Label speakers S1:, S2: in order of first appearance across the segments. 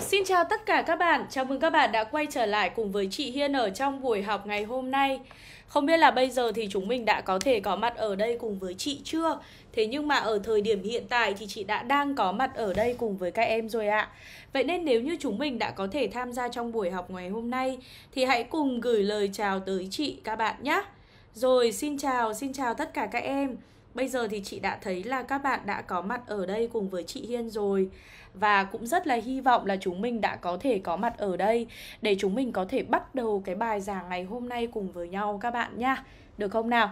S1: xin chào tất cả các bạn. Chào mừng các bạn đã quay trở lại cùng với chị Hiên ở trong buổi học ngày hôm nay. Không biết là bây giờ thì chúng mình đã có thể có mặt ở đây cùng với chị chưa? Thế nhưng mà ở thời điểm hiện tại thì chị đã đang có mặt ở đây cùng với các em rồi ạ. Vậy nên nếu như chúng mình đã có thể tham gia trong buổi học ngày hôm nay thì hãy cùng gửi lời chào tới chị các bạn nhé. Rồi xin chào, xin chào tất cả các em. Bây giờ thì chị đã thấy là các bạn đã có mặt ở đây cùng với chị Hiên rồi và cũng rất là hy vọng là chúng mình đã có thể có mặt ở đây để chúng mình có thể bắt đầu cái bài giảng ngày hôm nay cùng với nhau các bạn nha. Được không nào?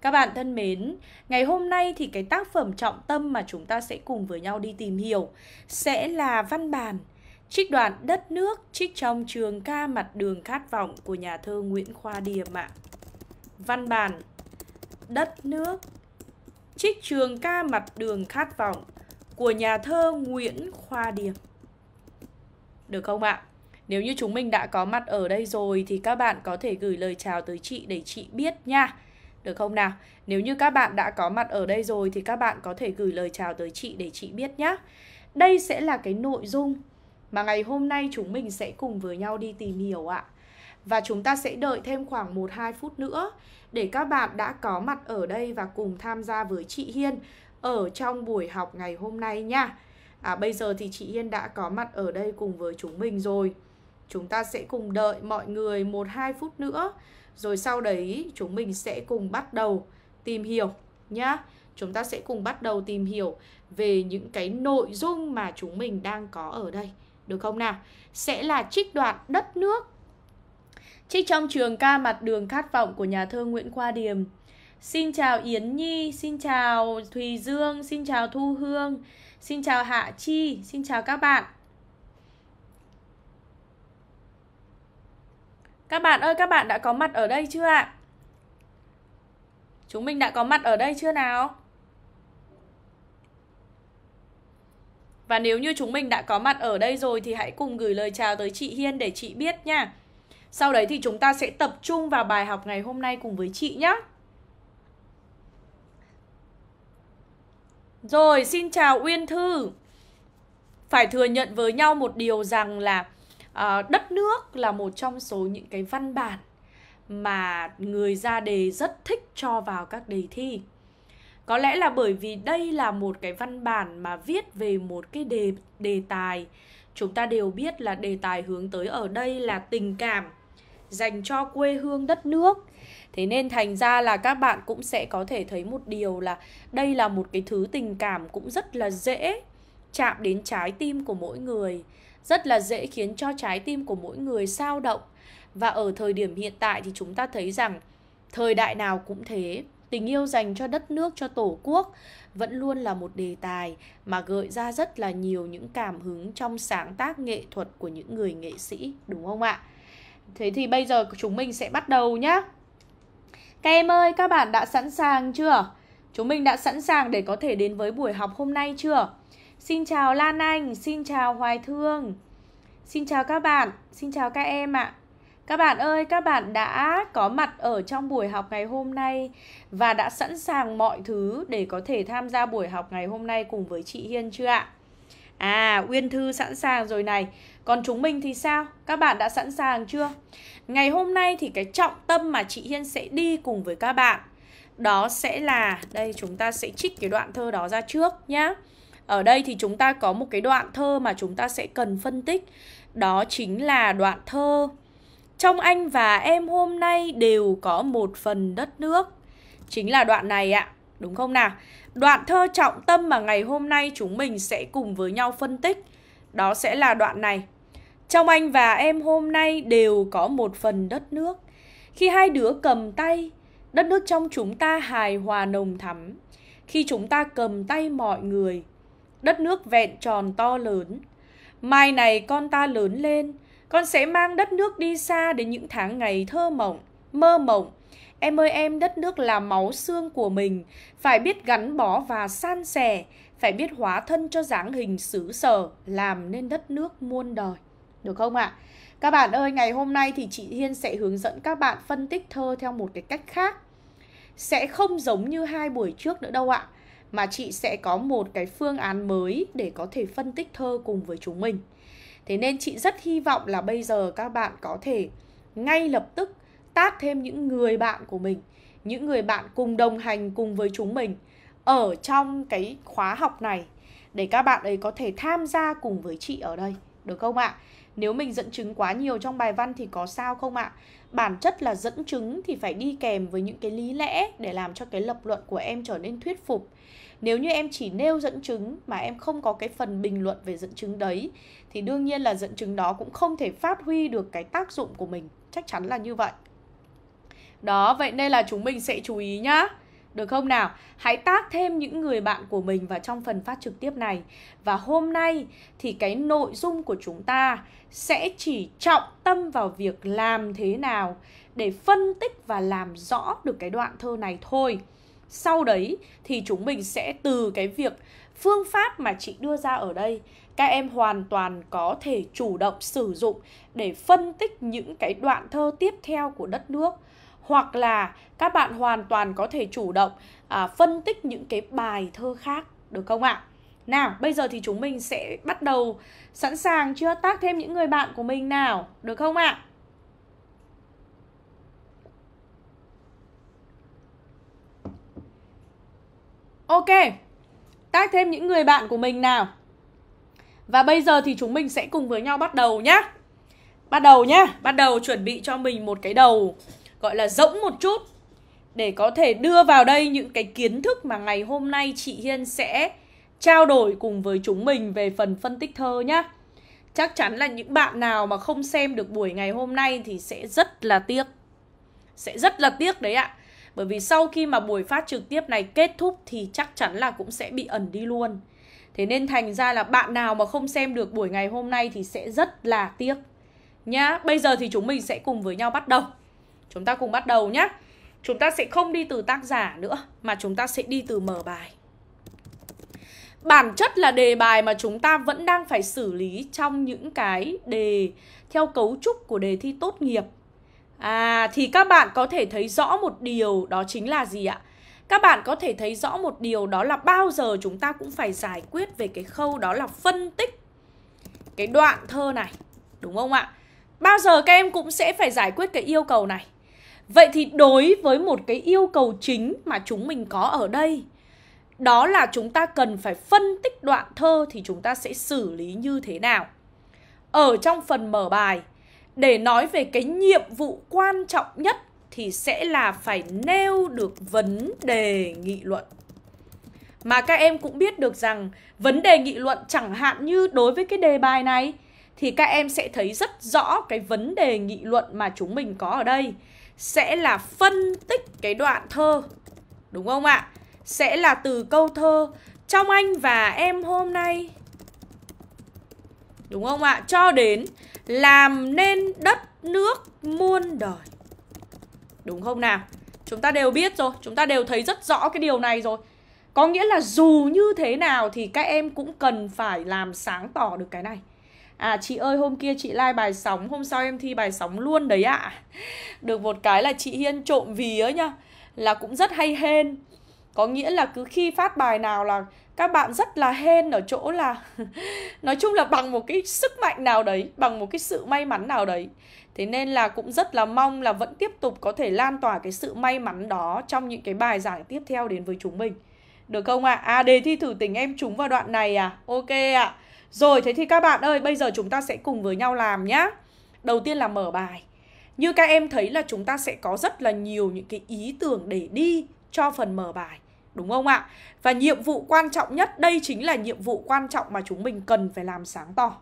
S1: Các bạn thân mến, ngày hôm nay thì cái tác phẩm trọng tâm mà chúng ta sẽ cùng với nhau đi tìm hiểu sẽ là văn bản trích đoạn đất nước trích trong trường ca mặt đường khát vọng của nhà thơ Nguyễn Khoa Điềm ạ. Văn bản đất nước trích trường ca mặt đường khát vọng của nhà thơ Nguyễn Khoa Điệp. Được không ạ? Nếu như chúng mình đã có mặt ở đây rồi thì các bạn có thể gửi lời chào tới chị để chị biết nha. Được không nào? Nếu như các bạn đã có mặt ở đây rồi thì các bạn có thể gửi lời chào tới chị để chị biết nhá. Đây sẽ là cái nội dung mà ngày hôm nay chúng mình sẽ cùng với nhau đi tìm hiểu ạ. Và chúng ta sẽ đợi thêm khoảng 1-2 phút nữa để các bạn đã có mặt ở đây và cùng tham gia với chị Hiên ở trong buổi học ngày hôm nay nha. À, bây giờ thì chị Yên đã có mặt ở đây cùng với chúng mình rồi. Chúng ta sẽ cùng đợi mọi người 1-2 phút nữa. Rồi sau đấy chúng mình sẽ cùng bắt đầu tìm hiểu nhá. Chúng ta sẽ cùng bắt đầu tìm hiểu về những cái nội dung mà chúng mình đang có ở đây. Được không nào? Sẽ là trích đoạn đất nước Trích trong trường ca mặt đường khát vọng của nhà thơ Nguyễn Khoa Điềm Xin chào Yến Nhi, xin chào Thùy Dương, xin chào Thu Hương, xin chào Hạ Chi, xin chào các bạn. Các bạn ơi, các bạn đã có mặt ở đây chưa ạ? Chúng mình đã có mặt ở đây chưa nào? Và nếu như chúng mình đã có mặt ở đây rồi thì hãy cùng gửi lời chào tới chị Hiên để chị biết nha. Sau đấy thì chúng ta sẽ tập trung vào bài học ngày hôm nay cùng với chị nhé. Rồi, xin chào Uyên Thư Phải thừa nhận với nhau một điều rằng là à, Đất nước là một trong số những cái văn bản Mà người ra đề rất thích cho vào các đề thi Có lẽ là bởi vì đây là một cái văn bản mà viết về một cái đề, đề tài Chúng ta đều biết là đề tài hướng tới ở đây là tình cảm Dành cho quê hương đất nước thế nên thành ra là các bạn cũng sẽ có thể thấy một điều là đây là một cái thứ tình cảm cũng rất là dễ chạm đến trái tim của mỗi người rất là dễ khiến cho trái tim của mỗi người sao động và ở thời điểm hiện tại thì chúng ta thấy rằng thời đại nào cũng thế tình yêu dành cho đất nước cho tổ quốc vẫn luôn là một đề tài mà gợi ra rất là nhiều những cảm hứng trong sáng tác nghệ thuật của những người nghệ sĩ đúng không ạ thế thì bây giờ chúng mình sẽ bắt đầu nhé các em ơi, các bạn đã sẵn sàng chưa? Chúng mình đã sẵn sàng để có thể đến với buổi học hôm nay chưa? Xin chào Lan Anh, xin chào Hoài Thương Xin chào các bạn, xin chào các em ạ à. Các bạn ơi, các bạn đã có mặt ở trong buổi học ngày hôm nay Và đã sẵn sàng mọi thứ để có thể tham gia buổi học ngày hôm nay cùng với chị Hiên chưa ạ? À, Uyên Thư sẵn sàng rồi này còn chúng mình thì sao? Các bạn đã sẵn sàng chưa? Ngày hôm nay thì cái trọng tâm mà chị Hiên sẽ đi cùng với các bạn Đó sẽ là, đây chúng ta sẽ trích cái đoạn thơ đó ra trước nhá Ở đây thì chúng ta có một cái đoạn thơ mà chúng ta sẽ cần phân tích Đó chính là đoạn thơ Trong anh và em hôm nay đều có một phần đất nước Chính là đoạn này ạ, đúng không nào? Đoạn thơ trọng tâm mà ngày hôm nay chúng mình sẽ cùng với nhau phân tích Đó sẽ là đoạn này trong anh và em hôm nay đều có một phần đất nước. Khi hai đứa cầm tay, đất nước trong chúng ta hài hòa nồng thắm. Khi chúng ta cầm tay mọi người, đất nước vẹn tròn to lớn. Mai này con ta lớn lên, con sẽ mang đất nước đi xa đến những tháng ngày thơ mộng, mơ mộng. Em ơi em, đất nước là máu xương của mình, phải biết gắn bó và san sẻ, phải biết hóa thân cho dáng hình xứ sở, làm nên đất nước muôn đời. Được không ạ? À? Các bạn ơi, ngày hôm nay thì chị Hiên sẽ hướng dẫn các bạn phân tích thơ theo một cái cách khác. Sẽ không giống như hai buổi trước nữa đâu ạ. À, mà chị sẽ có một cái phương án mới để có thể phân tích thơ cùng với chúng mình. Thế nên chị rất hy vọng là bây giờ các bạn có thể ngay lập tức tát thêm những người bạn của mình, những người bạn cùng đồng hành cùng với chúng mình ở trong cái khóa học này để các bạn ấy có thể tham gia cùng với chị ở đây, được không ạ? À? Nếu mình dẫn chứng quá nhiều trong bài văn thì có sao không ạ? Bản chất là dẫn chứng thì phải đi kèm với những cái lý lẽ để làm cho cái lập luận của em trở nên thuyết phục. Nếu như em chỉ nêu dẫn chứng mà em không có cái phần bình luận về dẫn chứng đấy thì đương nhiên là dẫn chứng đó cũng không thể phát huy được cái tác dụng của mình, chắc chắn là như vậy. Đó, vậy nên là chúng mình sẽ chú ý nhá được không nào? Hãy tác thêm những người bạn của mình vào trong phần phát trực tiếp này. Và hôm nay thì cái nội dung của chúng ta sẽ chỉ trọng tâm vào việc làm thế nào để phân tích và làm rõ được cái đoạn thơ này thôi. Sau đấy thì chúng mình sẽ từ cái việc phương pháp mà chị đưa ra ở đây các em hoàn toàn có thể chủ động sử dụng để phân tích những cái đoạn thơ tiếp theo của đất nước hoặc là các bạn hoàn toàn có thể chủ động à, phân tích những cái bài thơ khác được không ạ? Nào, bây giờ thì chúng mình sẽ bắt đầu sẵn sàng chưa tác thêm những người bạn của mình nào, được không ạ? Ok, tác thêm những người bạn của mình nào. Và bây giờ thì chúng mình sẽ cùng với nhau bắt đầu nhé. Bắt đầu nhé, bắt đầu chuẩn bị cho mình một cái đầu gọi là rỗng một chút để có thể đưa vào đây những cái kiến thức mà ngày hôm nay chị Hiên sẽ trao đổi cùng với chúng mình về phần phân tích thơ nhá. Chắc chắn là những bạn nào mà không xem được buổi ngày hôm nay thì sẽ rất là tiếc. Sẽ rất là tiếc đấy ạ. Bởi vì sau khi mà buổi phát trực tiếp này kết thúc thì chắc chắn là cũng sẽ bị ẩn đi luôn. Thế nên thành ra là bạn nào mà không xem được buổi ngày hôm nay thì sẽ rất là tiếc. Nhá, bây giờ thì chúng mình sẽ cùng với nhau bắt đầu. Chúng ta cùng bắt đầu nhé. Chúng ta sẽ không đi từ tác giả nữa mà chúng ta sẽ đi từ mở bài. Bản chất là đề bài mà chúng ta vẫn đang phải xử lý trong những cái đề theo cấu trúc của đề thi tốt nghiệp. À thì các bạn có thể thấy rõ một điều đó chính là gì ạ? Các bạn có thể thấy rõ một điều đó là bao giờ chúng ta cũng phải giải quyết về cái khâu đó là phân tích cái đoạn thơ này, đúng không ạ? Bao giờ các em cũng sẽ phải giải quyết cái yêu cầu này. Vậy thì đối với một cái yêu cầu chính mà chúng mình có ở đây đó là chúng ta cần phải phân tích đoạn thơ thì chúng ta sẽ xử lý như thế nào. Ở trong phần mở bài, để nói về cái nhiệm vụ quan trọng nhất thì sẽ là phải nêu được vấn đề nghị luận. Mà các em cũng biết được rằng vấn đề nghị luận chẳng hạn như đối với cái đề bài này thì các em sẽ thấy rất rõ cái vấn đề nghị luận mà chúng mình có ở đây sẽ là phân tích cái đoạn thơ. Đúng không ạ? Sẽ là từ câu thơ trong anh và em hôm nay. Đúng không ạ? Cho đến làm nên đất nước muôn đời. Đúng không nào? Chúng ta đều biết rồi, chúng ta đều thấy rất rõ cái điều này rồi. Có nghĩa là dù như thế nào thì các em cũng cần phải làm sáng tỏ được cái này à chị ơi hôm kia chị like bài sóng hôm sau em thi bài sóng luôn đấy ạ à. được một cái là chị hiên trộm vì ấy nhá là cũng rất hay hên có nghĩa là cứ khi phát bài nào là các bạn rất là hên ở chỗ là nói chung là bằng một cái sức mạnh nào đấy bằng một cái sự may mắn nào đấy thế nên là cũng rất là mong là vẫn tiếp tục có thể lan tỏa cái sự may mắn đó trong những cái bài giảng tiếp theo đến với chúng mình được không ạ à? à đề thi thử tình em trúng vào đoạn này à ok ạ à. Rồi, thế thì các bạn ơi, bây giờ chúng ta sẽ cùng với nhau làm nhá. Đầu tiên là mở bài. Như các em thấy là chúng ta sẽ có rất là nhiều những cái ý tưởng để đi cho phần mở bài. Đúng không ạ? Và nhiệm vụ quan trọng nhất đây chính là nhiệm vụ quan trọng mà chúng mình cần phải làm sáng tỏ.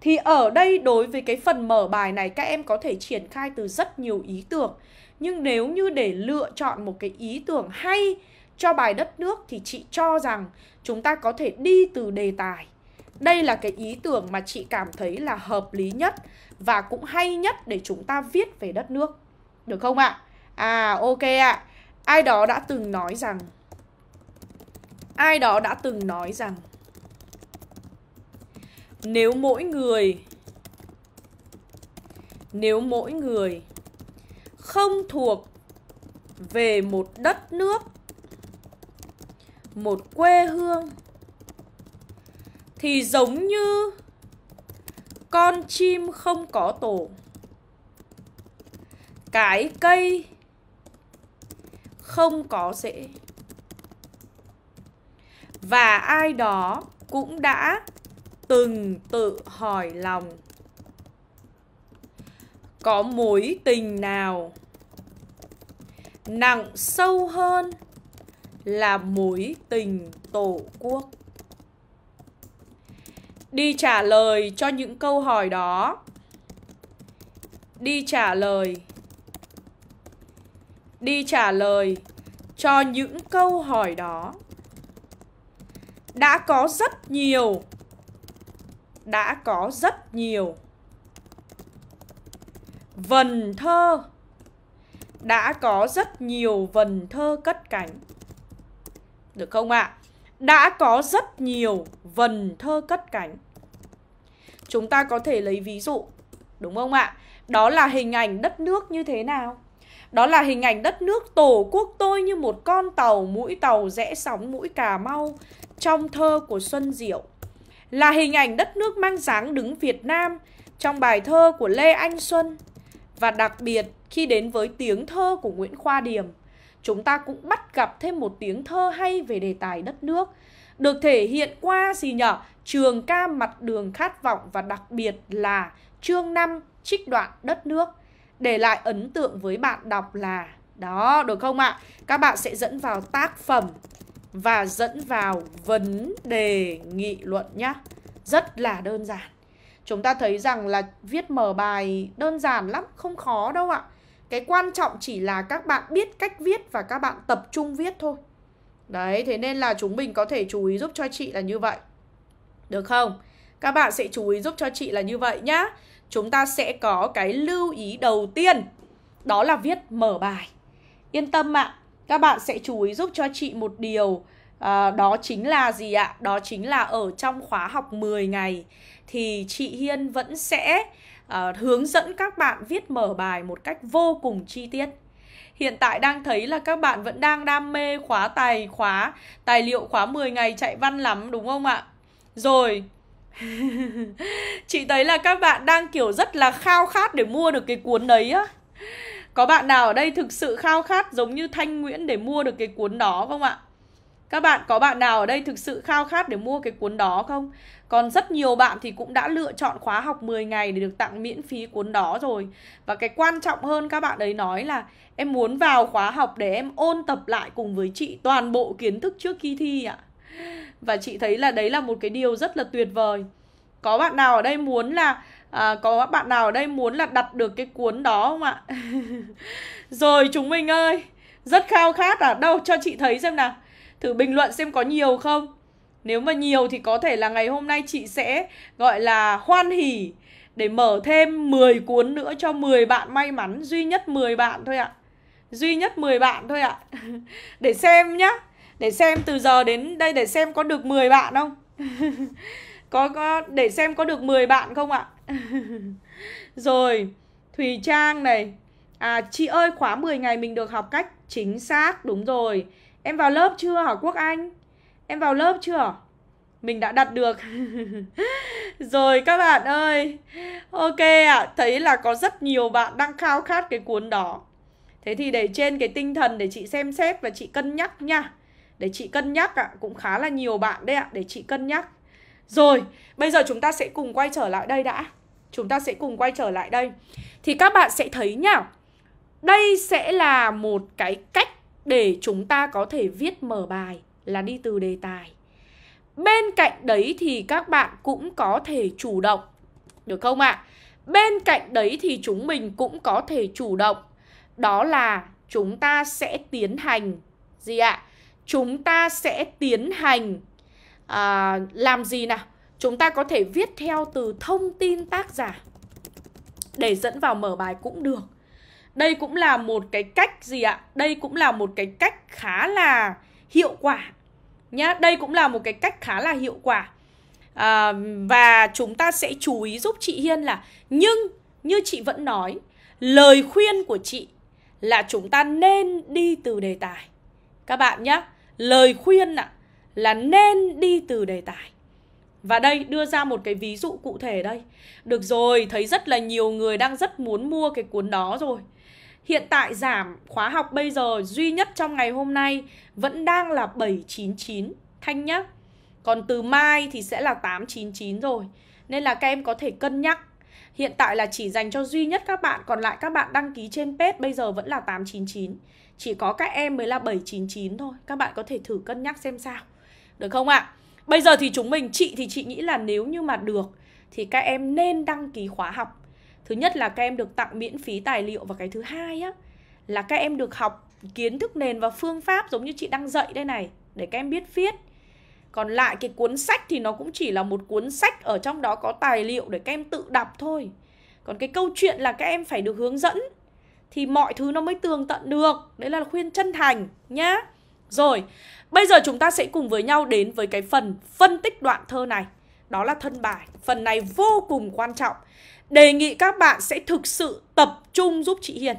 S1: Thì ở đây đối với cái phần mở bài này các em có thể triển khai từ rất nhiều ý tưởng. Nhưng nếu như để lựa chọn một cái ý tưởng hay cho bài đất nước thì chị cho rằng chúng ta có thể đi từ đề tài đây là cái ý tưởng mà chị cảm thấy là hợp lý nhất và cũng hay nhất để chúng ta viết về đất nước. Được không ạ? À? à ok ạ. À. Ai đó đã từng nói rằng ai đó đã từng nói rằng nếu mỗi người nếu mỗi người không thuộc về một đất nước một quê hương thì giống như con chim không có tổ cái cây không có rễ và ai đó cũng đã từng tự hỏi lòng có mối tình nào nặng sâu hơn là mối tình tổ quốc đi trả lời cho những câu hỏi đó đi trả lời đi trả lời cho những câu hỏi đó đã có rất nhiều đã có rất nhiều vần thơ đã có rất nhiều vần thơ cất cánh được không ạ à? đã có rất nhiều vần thơ cất cánh. Chúng ta có thể lấy ví dụ, đúng không ạ? Đó là hình ảnh đất nước như thế nào? Đó là hình ảnh đất nước tổ quốc tôi như một con tàu, mũi tàu rẽ sóng mũi Cà Mau trong thơ của Xuân Diệu. Là hình ảnh đất nước mang dáng đứng Việt Nam trong bài thơ của Lê Anh Xuân. Và đặc biệt khi đến với tiếng thơ của Nguyễn Khoa Điềm chúng ta cũng bắt gặp thêm một tiếng thơ hay về đề tài đất nước được thể hiện qua gì nhở trường ca mặt đường khát vọng và đặc biệt là chương 5 trích đoạn đất nước để lại ấn tượng với bạn đọc là đó được không ạ các bạn sẽ dẫn vào tác phẩm và dẫn vào vấn đề nghị luận nhá rất là đơn giản chúng ta thấy rằng là viết mở bài đơn giản lắm không khó đâu ạ cái quan trọng chỉ là các bạn biết cách viết và các bạn tập trung viết thôi đấy thế nên là chúng mình có thể chú ý giúp cho chị là như vậy được không các bạn sẽ chú ý giúp cho chị là như vậy nhá chúng ta sẽ có cái lưu ý đầu tiên đó là viết mở bài yên tâm ạ các bạn sẽ chú ý giúp cho chị một điều à, đó chính là gì ạ đó chính là ở trong khóa học 10 ngày thì chị hiên vẫn sẽ uh, hướng dẫn các bạn viết mở bài một cách vô cùng chi tiết Hiện tại đang thấy là các bạn vẫn đang đam mê khóa tài khóa tài liệu khóa 10 ngày chạy văn lắm đúng không ạ? Rồi Chị thấy là các bạn đang kiểu rất là khao khát để mua được cái cuốn đấy á Có bạn nào ở đây thực sự khao khát giống như Thanh Nguyễn để mua được cái cuốn đó không ạ? Các bạn có bạn nào ở đây thực sự khao khát để mua cái cuốn đó không? Còn rất nhiều bạn thì cũng đã lựa chọn khóa học 10 ngày để được tặng miễn phí cuốn đó rồi. Và cái quan trọng hơn các bạn ấy nói là em muốn vào khóa học để em ôn tập lại cùng với chị toàn bộ kiến thức trước khi thi ạ. Và chị thấy là đấy là một cái điều rất là tuyệt vời. Có bạn nào ở đây muốn là à, có bạn nào ở đây muốn là đặt được cái cuốn đó không ạ? rồi chúng mình ơi, rất khao khát à? Đâu cho chị thấy xem nào. Thử bình luận xem có nhiều không nếu mà nhiều thì có thể là ngày hôm nay chị sẽ gọi là hoan hỉ để mở thêm 10 cuốn nữa cho 10 bạn may mắn, duy nhất 10 bạn thôi ạ. Duy nhất 10 bạn thôi ạ. để xem nhá. Để xem từ giờ đến đây để xem có được 10 bạn không? có có để xem có được 10 bạn không ạ? Rồi, Thùy Trang này. À chị ơi khóa 10 ngày mình được học cách chính xác đúng rồi. Em vào lớp chưa hả Quốc Anh? Em vào lớp chưa? Mình đã đặt được Rồi các bạn ơi Ok ạ, à, thấy là có rất nhiều bạn đang khao khát cái cuốn đó Thế thì để trên cái tinh thần để chị xem xét và chị cân nhắc nha Để chị cân nhắc ạ, à, cũng khá là nhiều bạn đấy ạ, à, để chị cân nhắc Rồi, bây giờ chúng ta sẽ cùng quay trở lại đây đã Chúng ta sẽ cùng quay trở lại đây Thì các bạn sẽ thấy nhá Đây sẽ là một cái cách để chúng ta có thể viết mở bài là đi từ đề tài bên cạnh đấy thì các bạn cũng có thể chủ động được không ạ à? bên cạnh đấy thì chúng mình cũng có thể chủ động đó là chúng ta sẽ tiến hành gì ạ à? chúng ta sẽ tiến hành à, làm gì nào chúng ta có thể viết theo từ thông tin tác giả để dẫn vào mở bài cũng được đây cũng là một cái cách gì ạ? Đây cũng là một cái cách khá là hiệu quả nhá đây cũng là một cái cách khá là hiệu quả à, và chúng ta sẽ chú ý giúp chị Hiên là nhưng như chị vẫn nói lời khuyên của chị là chúng ta nên đi từ đề tài các bạn nhé lời khuyên ạ là nên đi từ đề tài và đây đưa ra một cái ví dụ cụ thể đây được rồi thấy rất là nhiều người đang rất muốn mua cái cuốn đó rồi Hiện tại giảm khóa học bây giờ duy nhất trong ngày hôm nay vẫn đang là 799 Thanh nhá. Còn từ mai thì sẽ là 899 rồi. Nên là các em có thể cân nhắc. Hiện tại là chỉ dành cho duy nhất các bạn, còn lại các bạn đăng ký trên page bây giờ vẫn là 899. Chỉ có các em mới là 799 thôi. Các bạn có thể thử cân nhắc xem sao. Được không ạ? À? Bây giờ thì chúng mình, chị thì chị nghĩ là nếu như mà được thì các em nên đăng ký khóa học thứ nhất là các em được tặng miễn phí tài liệu và cái thứ hai á là các em được học kiến thức nền và phương pháp giống như chị đang dạy đây này để các em biết viết còn lại cái cuốn sách thì nó cũng chỉ là một cuốn sách ở trong đó có tài liệu để các em tự đọc thôi còn cái câu chuyện là các em phải được hướng dẫn thì mọi thứ nó mới tường tận được đấy là khuyên chân thành nhá rồi bây giờ chúng ta sẽ cùng với nhau đến với cái phần phân tích đoạn thơ này đó là thân bài phần này vô cùng quan trọng đề nghị các bạn sẽ thực sự tập trung giúp chị Hiền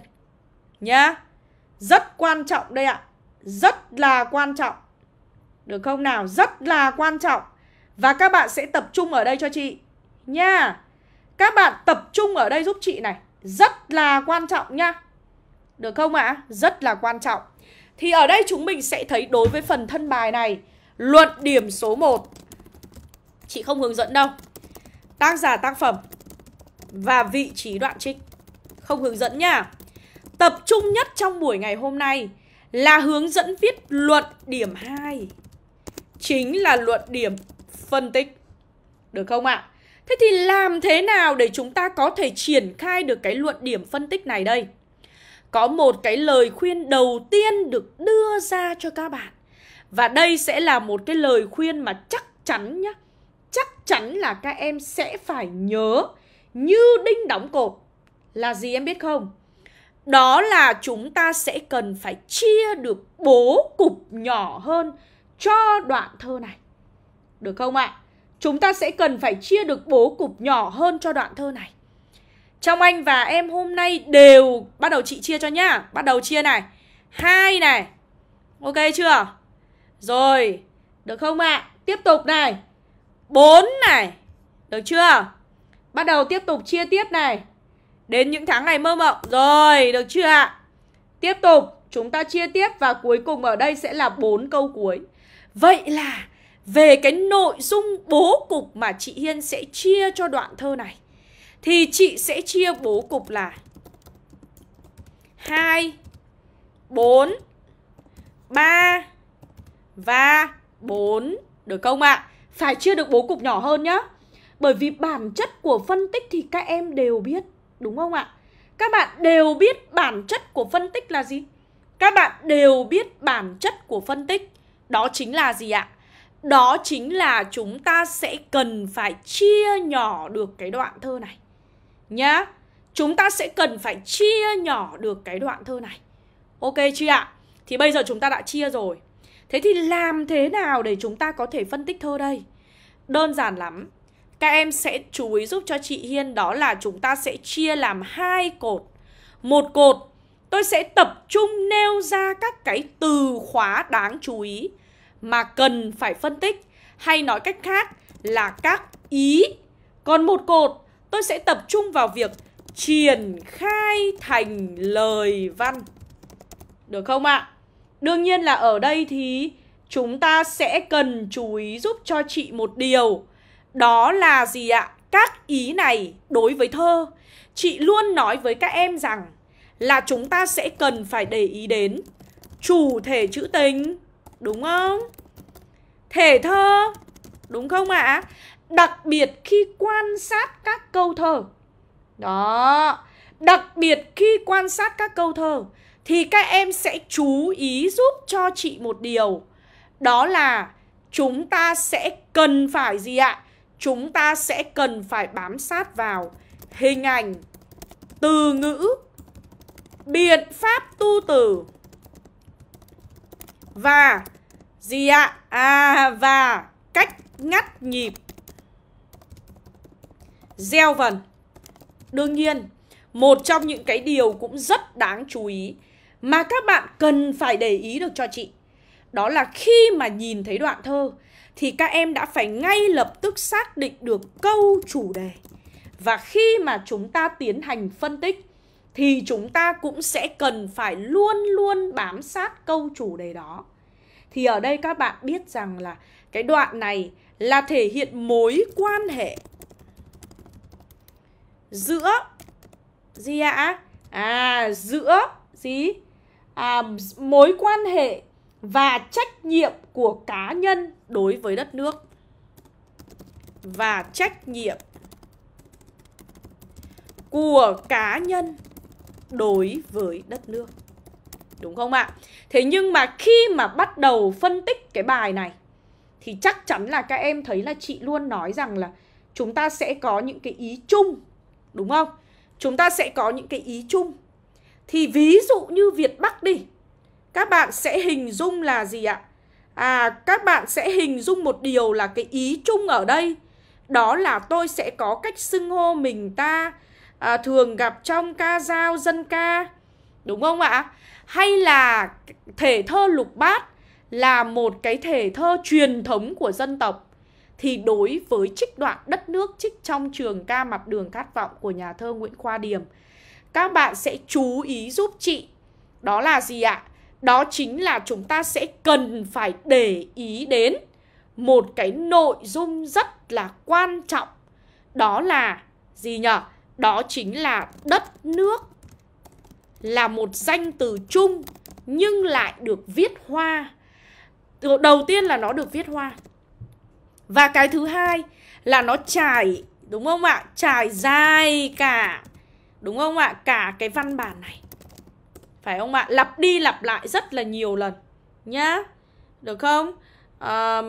S1: nhá. Rất quan trọng đây ạ. Rất là quan trọng. Được không nào? Rất là quan trọng. Và các bạn sẽ tập trung ở đây cho chị nha. Các bạn tập trung ở đây giúp chị này, rất là quan trọng nha. Được không ạ? Rất là quan trọng. Thì ở đây chúng mình sẽ thấy đối với phần thân bài này, luận điểm số 1. Chị không hướng dẫn đâu. Tác giả tác phẩm và vị trí đoạn trích. Không hướng dẫn nha. Tập trung nhất trong buổi ngày hôm nay là hướng dẫn viết luận điểm 2. Chính là luận điểm phân tích. Được không ạ? Thế thì làm thế nào để chúng ta có thể triển khai được cái luận điểm phân tích này đây? Có một cái lời khuyên đầu tiên được đưa ra cho các bạn. Và đây sẽ là một cái lời khuyên mà chắc chắn nhé chắc chắn là các em sẽ phải nhớ như đinh đóng cột là gì em biết không? Đó là chúng ta sẽ cần phải chia được bố cục nhỏ hơn cho đoạn thơ này. Được không ạ? Chúng ta sẽ cần phải chia được bố cục nhỏ hơn cho đoạn thơ này. Trong anh và em hôm nay đều bắt đầu chị chia cho nhá. Bắt đầu chia này. Hai này. Ok chưa? Rồi, được không ạ? Tiếp tục này. Bốn này. Được chưa? Bắt đầu tiếp tục chia tiếp này Đến những tháng ngày mơ mộng Rồi được chưa ạ Tiếp tục chúng ta chia tiếp Và cuối cùng ở đây sẽ là bốn câu cuối Vậy là về cái nội dung bố cục mà chị Hiên sẽ chia cho đoạn thơ này Thì chị sẽ chia bố cục là hai bốn ba và bốn Được không ạ? À? Phải chia được bố cục nhỏ hơn nhá bởi vì bản chất của phân tích thì các em đều biết, đúng không ạ? Các bạn đều biết bản chất của phân tích là gì? Các bạn đều biết bản chất của phân tích Đó chính là gì ạ? Đó chính là chúng ta sẽ cần phải chia nhỏ được cái đoạn thơ này Nhá Chúng ta sẽ cần phải chia nhỏ được cái đoạn thơ này Ok chưa ạ? Thì bây giờ chúng ta đã chia rồi Thế thì làm thế nào để chúng ta có thể phân tích thơ đây? Đơn giản lắm các em sẽ chú ý giúp cho chị Hiên đó là chúng ta sẽ chia làm hai cột. Một cột tôi sẽ tập trung nêu ra các cái từ khóa đáng chú ý mà cần phải phân tích hay nói cách khác là các ý. Còn một cột tôi sẽ tập trung vào việc triển khai thành lời văn. Được không ạ? À? Đương nhiên là ở đây thì chúng ta sẽ cần chú ý giúp cho chị một điều đó là gì ạ? Các ý này đối với thơ Chị luôn nói với các em rằng Là chúng ta sẽ cần phải để ý đến Chủ thể chữ tình Đúng không? Thể thơ Đúng không ạ? Đặc biệt khi quan sát các câu thơ Đó Đặc biệt khi quan sát các câu thơ Thì các em sẽ chú ý giúp cho chị một điều Đó là chúng ta sẽ cần phải gì ạ? chúng ta sẽ cần phải bám sát vào hình ảnh, từ ngữ, biện pháp tu từ và gì ạ? À? à và cách ngắt nhịp gieo vần. Đương nhiên, một trong những cái điều cũng rất đáng chú ý mà các bạn cần phải để ý được cho chị. Đó là khi mà nhìn thấy đoạn thơ thì các em đã phải ngay lập tức xác định được câu chủ đề. Và khi mà chúng ta tiến hành phân tích thì chúng ta cũng sẽ cần phải luôn luôn bám sát câu chủ đề đó. Thì ở đây các bạn biết rằng là cái đoạn này là thể hiện mối quan hệ giữa gì ạ? À? giữa gì? À, mối quan hệ và trách nhiệm của cá nhân đối với đất nước và trách nhiệm của cá nhân đối với đất nước đúng không ạ thế nhưng mà khi mà bắt đầu phân tích cái bài này thì chắc chắn là các em thấy là chị luôn nói rằng là chúng ta sẽ có những cái ý chung đúng không chúng ta sẽ có những cái ý chung thì ví dụ như việt bắc đi các bạn sẽ hình dung là gì ạ? À, các bạn sẽ hình dung một điều là cái ý chung ở đây Đó là tôi sẽ có cách xưng hô mình ta à, Thường gặp trong ca dao dân ca Đúng không ạ? Hay là thể thơ lục bát Là một cái thể thơ truyền thống của dân tộc Thì đối với trích đoạn đất nước trích trong trường ca mặt đường khát vọng của nhà thơ Nguyễn Khoa điểm Các bạn sẽ chú ý giúp chị Đó là gì ạ? đó chính là chúng ta sẽ cần phải để ý đến một cái nội dung rất là quan trọng đó là gì nhở đó chính là đất nước là một danh từ chung nhưng lại được viết hoa đầu tiên là nó được viết hoa và cái thứ hai là nó trải đúng không ạ trải dài cả đúng không ạ cả cái văn bản này phải không ạ lặp đi lặp lại rất là nhiều lần nhá được không à,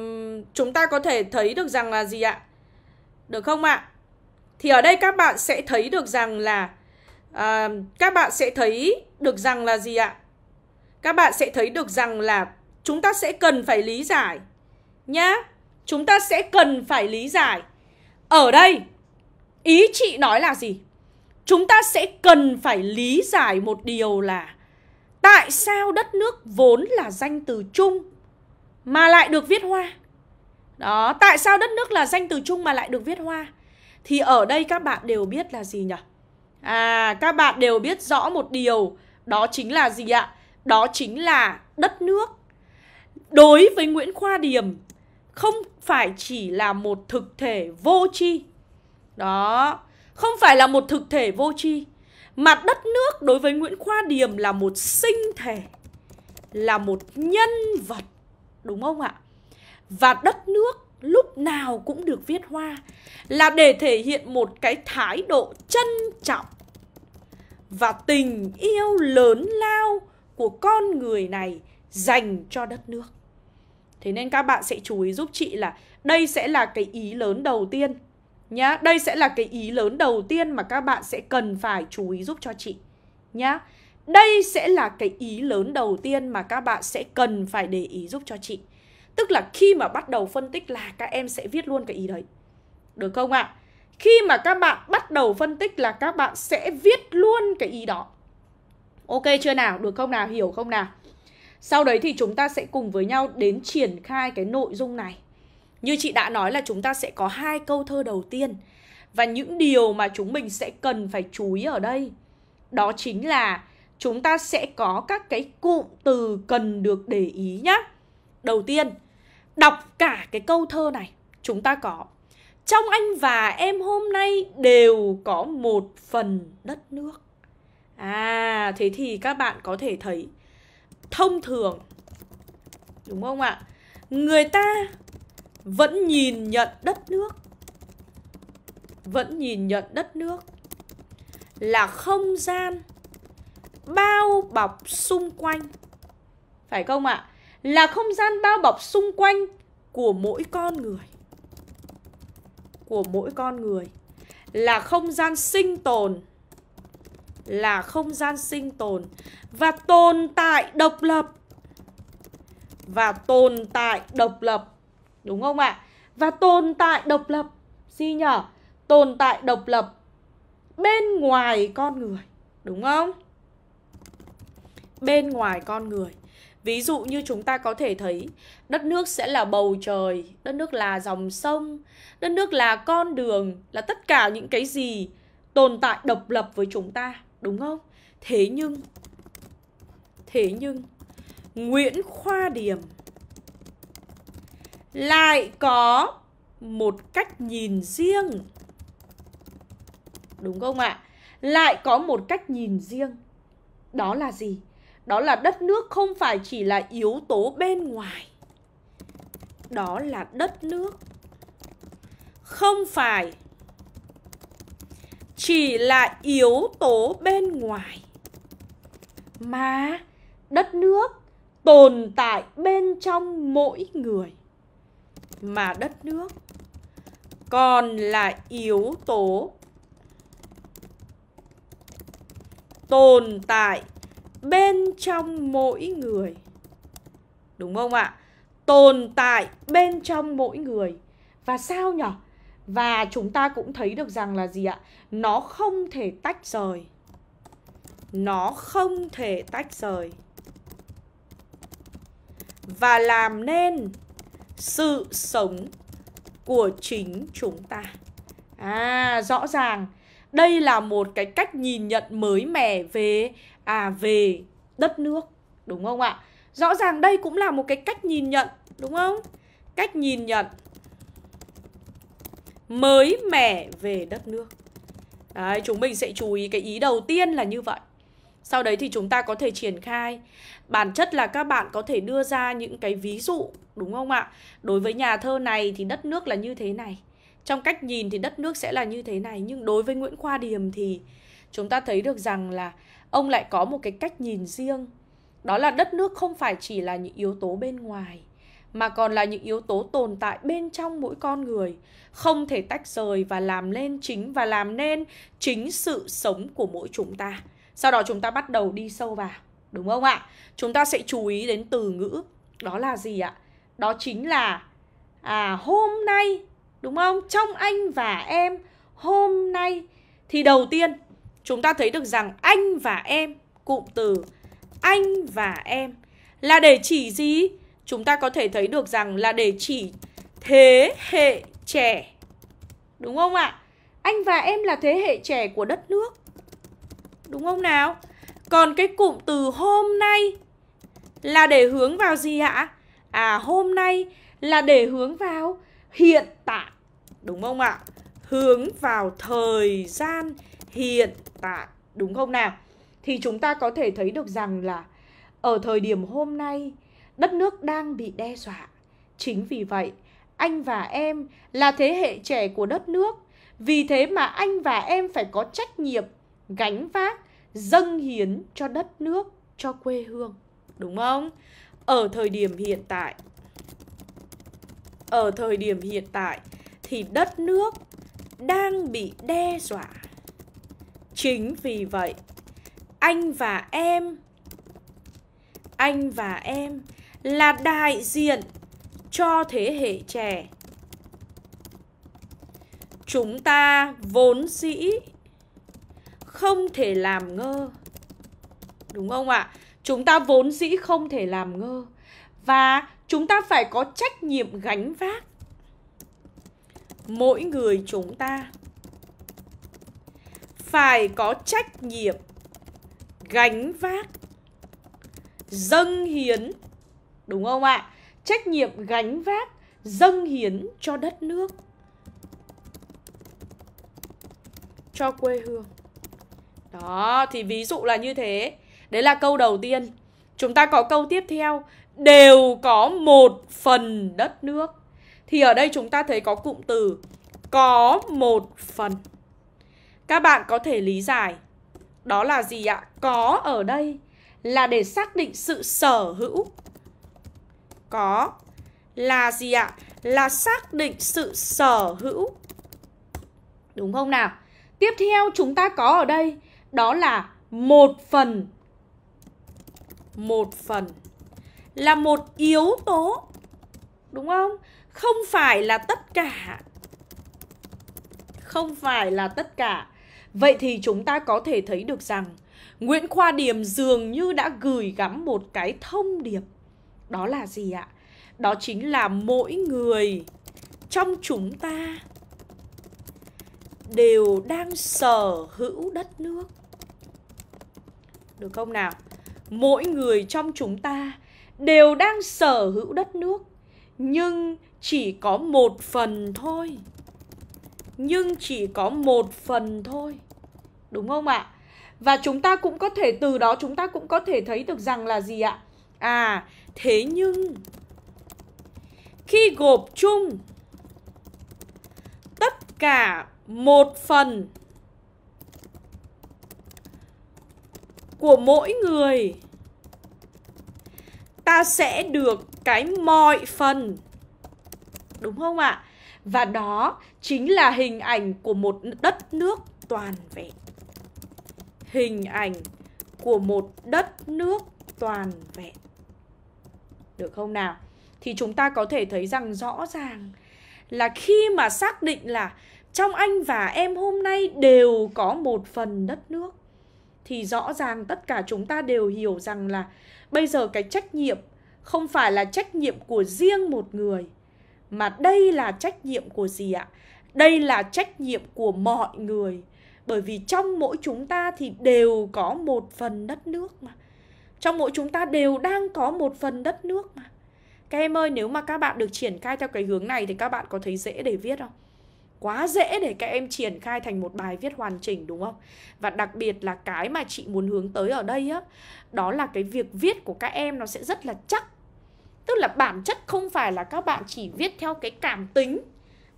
S1: chúng ta có thể thấy được rằng là gì ạ được không ạ thì ở đây các bạn sẽ thấy được rằng là à, các bạn sẽ thấy được rằng là gì ạ các bạn sẽ thấy được rằng là chúng ta sẽ cần phải lý giải nhá chúng ta sẽ cần phải lý giải ở đây ý chị nói là gì chúng ta sẽ cần phải lý giải một điều là Tại sao đất nước vốn là danh từ chung mà lại được viết hoa? Đó, tại sao đất nước là danh từ chung mà lại được viết hoa? Thì ở đây các bạn đều biết là gì nhỉ? À, các bạn đều biết rõ một điều, đó chính là gì ạ? Đó chính là đất nước. Đối với Nguyễn Khoa Điềm, không phải chỉ là một thực thể vô tri. Đó, không phải là một thực thể vô tri mà đất nước đối với Nguyễn Khoa Điềm là một sinh thể Là một nhân vật Đúng không ạ? Và đất nước lúc nào cũng được viết hoa Là để thể hiện một cái thái độ trân trọng Và tình yêu lớn lao của con người này dành cho đất nước Thế nên các bạn sẽ chú ý giúp chị là đây sẽ là cái ý lớn đầu tiên nhá. Đây sẽ là cái ý lớn đầu tiên mà các bạn sẽ cần phải chú ý giúp cho chị nhá. Đây sẽ là cái ý lớn đầu tiên mà các bạn sẽ cần phải để ý giúp cho chị. Tức là khi mà bắt đầu phân tích là các em sẽ viết luôn cái ý đấy. Được không ạ? À? Khi mà các bạn bắt đầu phân tích là các bạn sẽ viết luôn cái ý đó. Ok chưa nào? Được không nào? Hiểu không nào? Sau đấy thì chúng ta sẽ cùng với nhau đến triển khai cái nội dung này. Như chị đã nói là chúng ta sẽ có hai câu thơ đầu tiên và những điều mà chúng mình sẽ cần phải chú ý ở đây đó chính là chúng ta sẽ có các cái cụm từ cần được để ý nhá. Đầu tiên, đọc cả cái câu thơ này chúng ta có trong anh và em hôm nay đều có một phần đất nước. À, thế thì các bạn có thể thấy thông thường đúng không ạ? Người ta vẫn nhìn nhận đất nước vẫn nhìn nhận đất nước là không gian bao bọc xung quanh phải không ạ à? là không gian bao bọc xung quanh của mỗi con người của mỗi con người là không gian sinh tồn là không gian sinh tồn và tồn tại độc lập và tồn tại độc lập Đúng không ạ? Và tồn tại độc lập Gì nhở? Tồn tại độc lập bên ngoài con người Đúng không? Bên ngoài con người Ví dụ như chúng ta có thể thấy đất nước sẽ là bầu trời, đất nước là dòng sông, đất nước là con đường, là tất cả những cái gì tồn tại độc lập với chúng ta, đúng không? Thế nhưng thế nhưng Nguyễn Khoa Điểm lại có một cách nhìn riêng đúng không ạ lại có một cách nhìn riêng đó là gì đó là đất nước không phải chỉ là yếu tố bên ngoài đó là đất nước không phải chỉ là yếu tố bên ngoài mà đất nước tồn tại bên trong mỗi người mà đất nước còn là yếu tố tồn tại bên trong mỗi người đúng không ạ tồn tại bên trong mỗi người và sao nhở và chúng ta cũng thấy được rằng là gì ạ nó không thể tách rời nó không thể tách rời và làm nên sự sống của chính chúng ta. À, rõ ràng đây là một cái cách nhìn nhận mới mẻ về à về đất nước, đúng không ạ? Rõ ràng đây cũng là một cái cách nhìn nhận, đúng không? Cách nhìn nhận mới mẻ về đất nước. Đấy, chúng mình sẽ chú ý cái ý đầu tiên là như vậy. Sau đấy thì chúng ta có thể triển khai. Bản chất là các bạn có thể đưa ra những cái ví dụ đúng không ạ? Đối với nhà thơ này thì đất nước là như thế này. Trong cách nhìn thì đất nước sẽ là như thế này nhưng đối với Nguyễn Khoa Điềm thì chúng ta thấy được rằng là ông lại có một cái cách nhìn riêng. Đó là đất nước không phải chỉ là những yếu tố bên ngoài mà còn là những yếu tố tồn tại bên trong mỗi con người, không thể tách rời và làm lên chính và làm nên chính sự sống của mỗi chúng ta. Sau đó chúng ta bắt đầu đi sâu vào, đúng không ạ? Chúng ta sẽ chú ý đến từ ngữ, đó là gì ạ? đó chính là à hôm nay đúng không? Trong anh và em hôm nay thì đầu tiên chúng ta thấy được rằng anh và em cụm từ anh và em là để chỉ gì? Chúng ta có thể thấy được rằng là để chỉ thế hệ trẻ. Đúng không ạ? Anh và em là thế hệ trẻ của đất nước. Đúng không nào? Còn cái cụm từ hôm nay là để hướng vào gì ạ? à hôm nay là để hướng vào hiện tại đúng không ạ hướng vào thời gian hiện tại đúng không nào thì chúng ta có thể thấy được rằng là ở thời điểm hôm nay đất nước đang bị đe dọa chính vì vậy anh và em là thế hệ trẻ của đất nước vì thế mà anh và em phải có trách nhiệm gánh vác dâng hiến cho đất nước cho quê hương đúng không ở thời điểm hiện tại ở thời điểm hiện tại thì đất nước đang bị đe dọa chính vì vậy anh và em anh và em là đại diện cho thế hệ trẻ chúng ta vốn dĩ không thể làm ngơ đúng không ạ Chúng ta vốn dĩ không thể làm ngơ và chúng ta phải có trách nhiệm gánh vác. Mỗi người chúng ta phải có trách nhiệm gánh vác dâng hiến đúng không ạ? Trách nhiệm gánh vác dâng hiến cho đất nước cho quê hương. Đó thì ví dụ là như thế. Đấy là câu đầu tiên. Chúng ta có câu tiếp theo, đều có một phần đất nước. Thì ở đây chúng ta thấy có cụm từ có một phần. Các bạn có thể lý giải đó là gì ạ? Có ở đây là để xác định sự sở hữu. Có là gì ạ? Là xác định sự sở hữu. Đúng không nào? Tiếp theo chúng ta có ở đây đó là một phần một phần là một yếu tố đúng không không phải là tất cả không phải là tất cả vậy thì chúng ta có thể thấy được rằng nguyễn khoa điềm dường như đã gửi gắm một cái thông điệp đó là gì ạ đó chính là mỗi người trong chúng ta đều đang sở hữu đất nước được không nào mỗi người trong chúng ta đều đang sở hữu đất nước nhưng chỉ có một phần thôi nhưng chỉ có một phần thôi đúng không ạ và chúng ta cũng có thể từ đó chúng ta cũng có thể thấy được rằng là gì ạ à thế nhưng khi gộp chung tất cả một phần của mỗi người ta sẽ được cái mọi phần đúng không ạ và đó chính là hình ảnh của một đất nước toàn vẹn hình ảnh của một đất nước toàn vẹn được không nào thì chúng ta có thể thấy rằng rõ ràng là khi mà xác định là trong anh và em hôm nay đều có một phần đất nước thì rõ ràng tất cả chúng ta đều hiểu rằng là bây giờ cái trách nhiệm không phải là trách nhiệm của riêng một người mà đây là trách nhiệm của gì ạ? Đây là trách nhiệm của mọi người bởi vì trong mỗi chúng ta thì đều có một phần đất nước mà. Trong mỗi chúng ta đều đang có một phần đất nước mà. Các em ơi, nếu mà các bạn được triển khai theo cái hướng này thì các bạn có thấy dễ để viết không? quá dễ để các em triển khai thành một bài viết hoàn chỉnh đúng không? Và đặc biệt là cái mà chị muốn hướng tới ở đây á, đó là cái việc viết của các em nó sẽ rất là chắc. Tức là bản chất không phải là các bạn chỉ viết theo cái cảm tính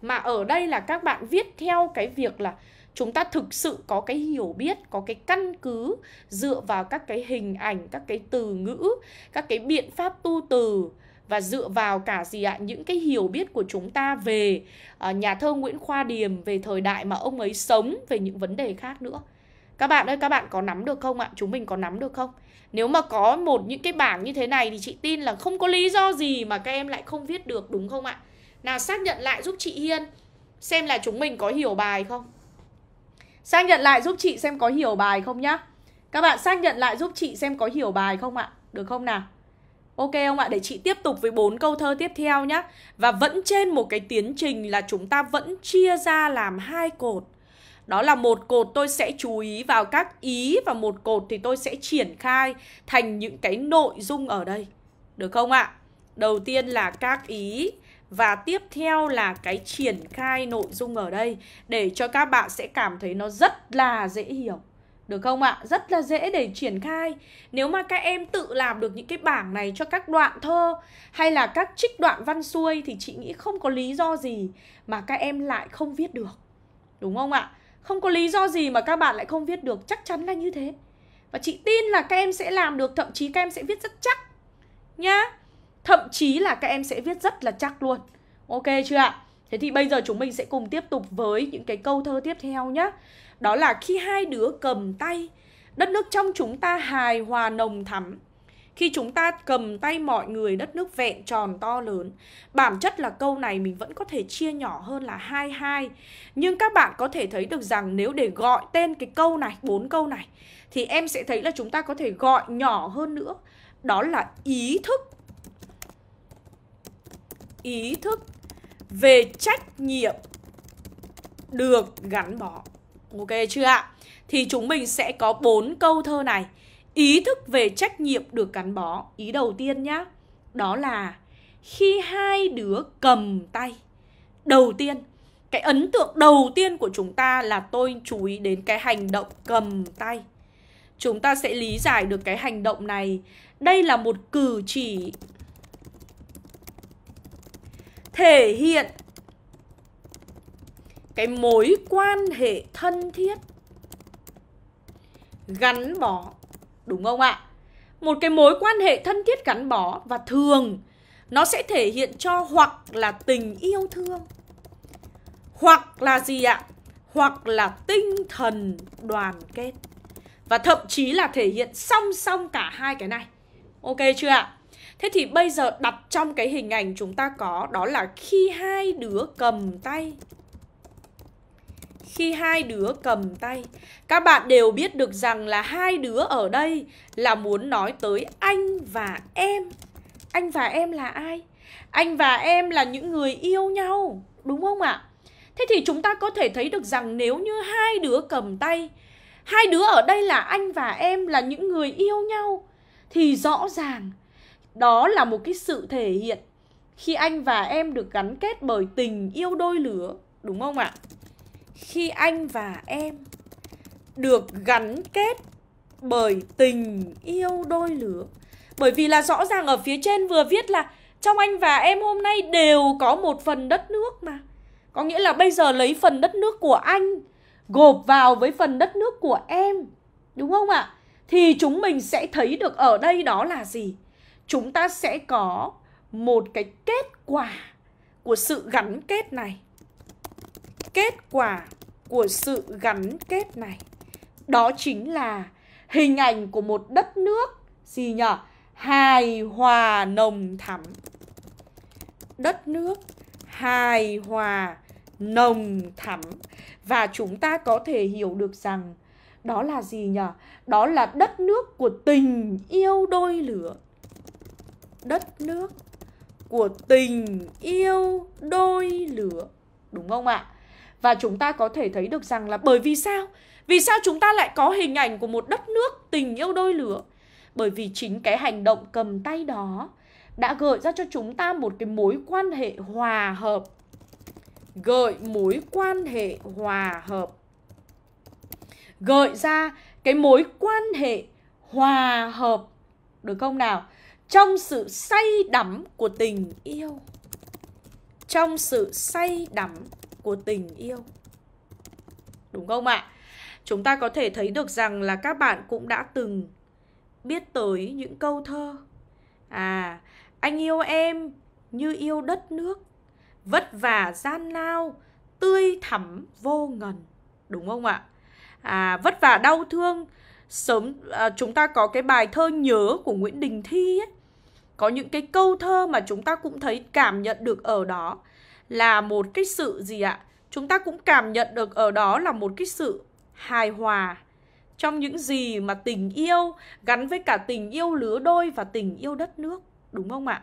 S1: mà ở đây là các bạn viết theo cái việc là chúng ta thực sự có cái hiểu biết có cái căn cứ dựa vào các cái hình ảnh các cái từ ngữ các cái biện pháp tu từ và dựa vào cả gì ạ những cái hiểu biết của chúng ta về uh, nhà thơ Nguyễn Khoa Điềm về thời đại mà ông ấy sống về những vấn đề khác nữa các bạn ơi các bạn có nắm được không ạ chúng mình có nắm được không nếu mà có một những cái bảng như thế này thì chị tin là không có lý do gì mà các em lại không viết được đúng không ạ nào xác nhận lại giúp chị Hiên xem là chúng mình có hiểu bài không xác nhận lại giúp chị xem có hiểu bài không nhá các bạn xác nhận lại giúp chị xem có hiểu bài không ạ được không nào Ok không ạ? Để chị tiếp tục với bốn câu thơ tiếp theo nhé. Và vẫn trên một cái tiến trình là chúng ta vẫn chia ra làm hai cột. Đó là một cột tôi sẽ chú ý vào các ý và một cột thì tôi sẽ triển khai thành những cái nội dung ở đây. Được không ạ? Đầu tiên là các ý và tiếp theo là cái triển khai nội dung ở đây để cho các bạn sẽ cảm thấy nó rất là dễ hiểu. Được không ạ? Rất là dễ để triển khai Nếu mà các em tự làm được những cái bảng này cho các đoạn thơ Hay là các trích đoạn văn xuôi Thì chị nghĩ không có lý do gì mà các em lại không viết được Đúng không ạ? Không có lý do gì mà các bạn lại không viết được Chắc chắn là như thế Và chị tin là các em sẽ làm được Thậm chí các em sẽ viết rất chắc Nhá Thậm chí là các em sẽ viết rất là chắc luôn Ok chưa ạ? Thế thì bây giờ chúng mình sẽ cùng tiếp tục với những cái câu thơ tiếp theo nhé đó là khi hai đứa cầm tay đất nước trong chúng ta hài hòa nồng thắm khi chúng ta cầm tay mọi người đất nước vẹn tròn to lớn bản chất là câu này mình vẫn có thể chia nhỏ hơn là hai hai nhưng các bạn có thể thấy được rằng nếu để gọi tên cái câu này bốn câu này thì em sẽ thấy là chúng ta có thể gọi nhỏ hơn nữa đó là ý thức ý thức về trách nhiệm được gắn bó Ok chưa ạ? Thì chúng mình sẽ có bốn câu thơ này. Ý thức về trách nhiệm được gắn bó. Ý đầu tiên nhá, đó là khi hai đứa cầm tay. Đầu tiên, cái ấn tượng đầu tiên của chúng ta là tôi chú ý đến cái hành động cầm tay. Chúng ta sẽ lý giải được cái hành động này. Đây là một cử chỉ thể hiện cái mối quan hệ thân thiết gắn bó đúng không ạ một cái mối quan hệ thân thiết gắn bó và thường nó sẽ thể hiện cho hoặc là tình yêu thương hoặc là gì ạ hoặc là tinh thần đoàn kết và thậm chí là thể hiện song song cả hai cái này ok chưa ạ thế thì bây giờ đặt trong cái hình ảnh chúng ta có đó là khi hai đứa cầm tay khi hai đứa cầm tay các bạn đều biết được rằng là hai đứa ở đây là muốn nói tới anh và em anh và em là ai anh và em là những người yêu nhau đúng không ạ thế thì chúng ta có thể thấy được rằng nếu như hai đứa cầm tay hai đứa ở đây là anh và em là những người yêu nhau thì rõ ràng đó là một cái sự thể hiện khi anh và em được gắn kết bởi tình yêu đôi lứa đúng không ạ khi anh và em được gắn kết bởi tình yêu đôi lứa bởi vì là rõ ràng ở phía trên vừa viết là trong anh và em hôm nay đều có một phần đất nước mà có nghĩa là bây giờ lấy phần đất nước của anh gộp vào với phần đất nước của em đúng không ạ thì chúng mình sẽ thấy được ở đây đó là gì chúng ta sẽ có một cái kết quả của sự gắn kết này Kết quả của sự gắn kết này đó chính là hình ảnh của một đất nước gì nhở? Hài hòa nồng thắm. Đất nước hài hòa nồng thắm và chúng ta có thể hiểu được rằng đó là gì nhở? Đó là đất nước của tình yêu đôi lửa Đất nước của tình yêu đôi lửa Đúng không ạ? Và chúng ta có thể thấy được rằng là bởi vì sao? Vì sao chúng ta lại có hình ảnh của một đất nước tình yêu đôi lửa? Bởi vì chính cái hành động cầm tay đó đã gợi ra cho chúng ta một cái mối quan hệ hòa hợp. Gợi mối quan hệ hòa hợp. Gợi ra cái mối quan hệ hòa hợp. Được không nào? Trong sự say đắm của tình yêu. Trong sự say đắm của tình yêu đúng không ạ chúng ta có thể thấy được rằng là các bạn cũng đã từng biết tới những câu thơ à anh yêu em như yêu đất nước vất vả gian lao tươi thắm vô ngần đúng không ạ à vất vả đau thương sớm à, chúng ta có cái bài thơ nhớ của Nguyễn Đình Thi ấy có những cái câu thơ mà chúng ta cũng thấy cảm nhận được ở đó là một cái sự gì ạ? Chúng ta cũng cảm nhận được ở đó là một cái sự hài hòa trong những gì mà tình yêu gắn với cả tình yêu lứa đôi và tình yêu đất nước, đúng không ạ?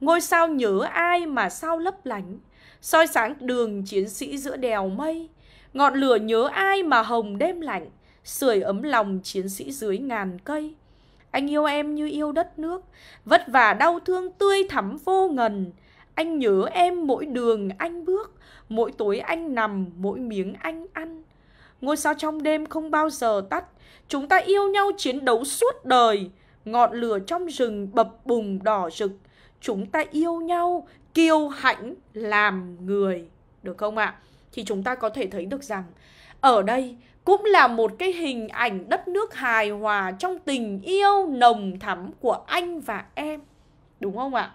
S1: Ngôi sao nhớ ai mà sao lấp lánh, soi sáng đường chiến sĩ giữa đèo mây, ngọn lửa nhớ ai mà hồng đêm lạnh, sưởi ấm lòng chiến sĩ dưới ngàn cây. Anh yêu em như yêu đất nước, vất vả đau thương tươi thắm vô ngần, anh nhớ em mỗi đường anh bước, mỗi tối anh nằm, mỗi miếng anh ăn. Ngôi sao trong đêm không bao giờ tắt, chúng ta yêu nhau chiến đấu suốt đời. Ngọn lửa trong rừng bập bùng đỏ rực, chúng ta yêu nhau, kiêu hãnh làm người. Được không ạ? Thì chúng ta có thể thấy được rằng ở đây cũng là một cái hình ảnh đất nước hài hòa trong tình yêu nồng thắm của anh và em. Đúng không ạ?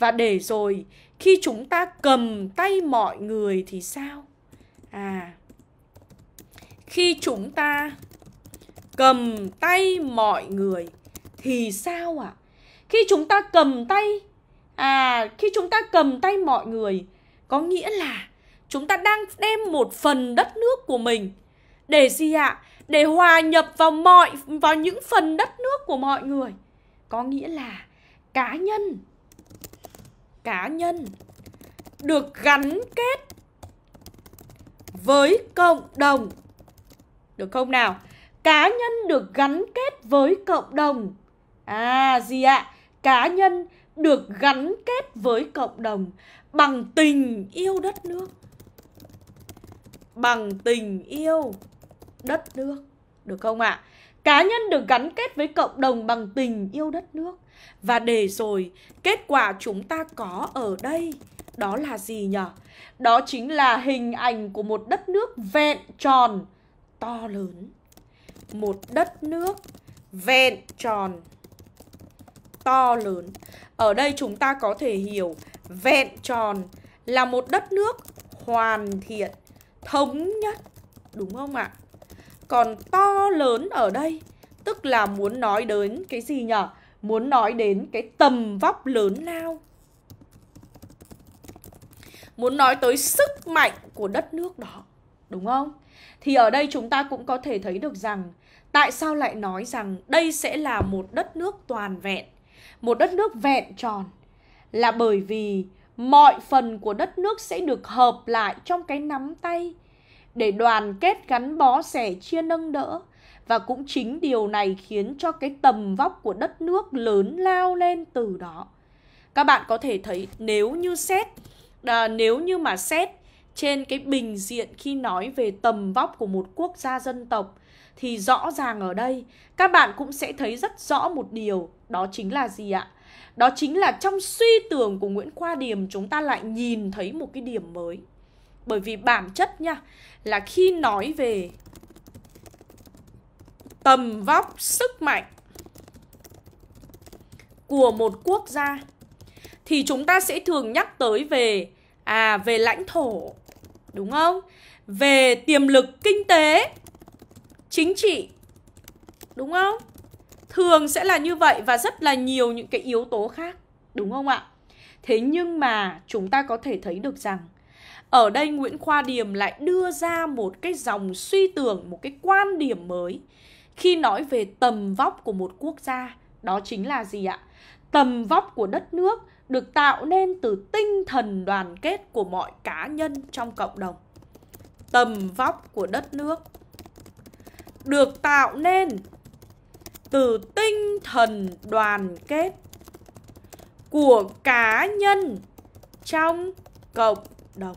S1: Và để rồi khi chúng ta cầm tay mọi người thì sao? À, khi chúng ta cầm tay mọi người thì sao ạ? À? Khi chúng ta cầm tay, à, khi chúng ta cầm tay mọi người có nghĩa là chúng ta đang đem một phần đất nước của mình để gì ạ? À? Để hòa nhập vào mọi vào những phần đất nước của mọi người. Có nghĩa là cá nhân cá nhân được gắn kết với cộng đồng. Được không nào? Cá nhân được gắn kết với cộng đồng. À gì ạ? Cá nhân được gắn kết với cộng đồng bằng tình yêu đất nước. Bằng tình yêu đất nước. Được không ạ? Cá nhân được gắn kết với cộng đồng bằng tình yêu đất nước và để rồi, kết quả chúng ta có ở đây đó là gì nhở? Đó chính là hình ảnh của một đất nước vẹn tròn to lớn. Một đất nước vẹn tròn to lớn. Ở đây chúng ta có thể hiểu vẹn tròn là một đất nước hoàn thiện, thống nhất, đúng không ạ? Còn to lớn ở đây tức là muốn nói đến cái gì nhở? muốn nói đến cái tầm vóc lớn lao muốn nói tới sức mạnh của đất nước đó đúng không thì ở đây chúng ta cũng có thể thấy được rằng tại sao lại nói rằng đây sẽ là một đất nước toàn vẹn một đất nước vẹn tròn là bởi vì mọi phần của đất nước sẽ được hợp lại trong cái nắm tay để đoàn kết gắn bó sẻ chia nâng đỡ và cũng chính điều này khiến cho cái tầm vóc của đất nước lớn lao lên từ đó. Các bạn có thể thấy nếu như xét, à, nếu như mà xét trên cái bình diện khi nói về tầm vóc của một quốc gia dân tộc thì rõ ràng ở đây các bạn cũng sẽ thấy rất rõ một điều đó chính là gì ạ? Đó chính là trong suy tưởng của Nguyễn Khoa điểm chúng ta lại nhìn thấy một cái điểm mới. Bởi vì bản chất nha là khi nói về tầm vóc sức mạnh của một quốc gia thì chúng ta sẽ thường nhắc tới về à về lãnh thổ đúng không? Về tiềm lực kinh tế, chính trị đúng không? Thường sẽ là như vậy và rất là nhiều những cái yếu tố khác đúng không ạ? Thế nhưng mà chúng ta có thể thấy được rằng ở đây Nguyễn Khoa Điềm lại đưa ra một cái dòng suy tưởng, một cái quan điểm mới khi nói về tầm vóc của một quốc gia đó chính là gì ạ tầm vóc của đất nước được tạo nên từ tinh thần đoàn kết của mọi cá nhân trong cộng đồng tầm vóc của đất nước được tạo nên từ tinh thần đoàn kết của cá nhân trong cộng đồng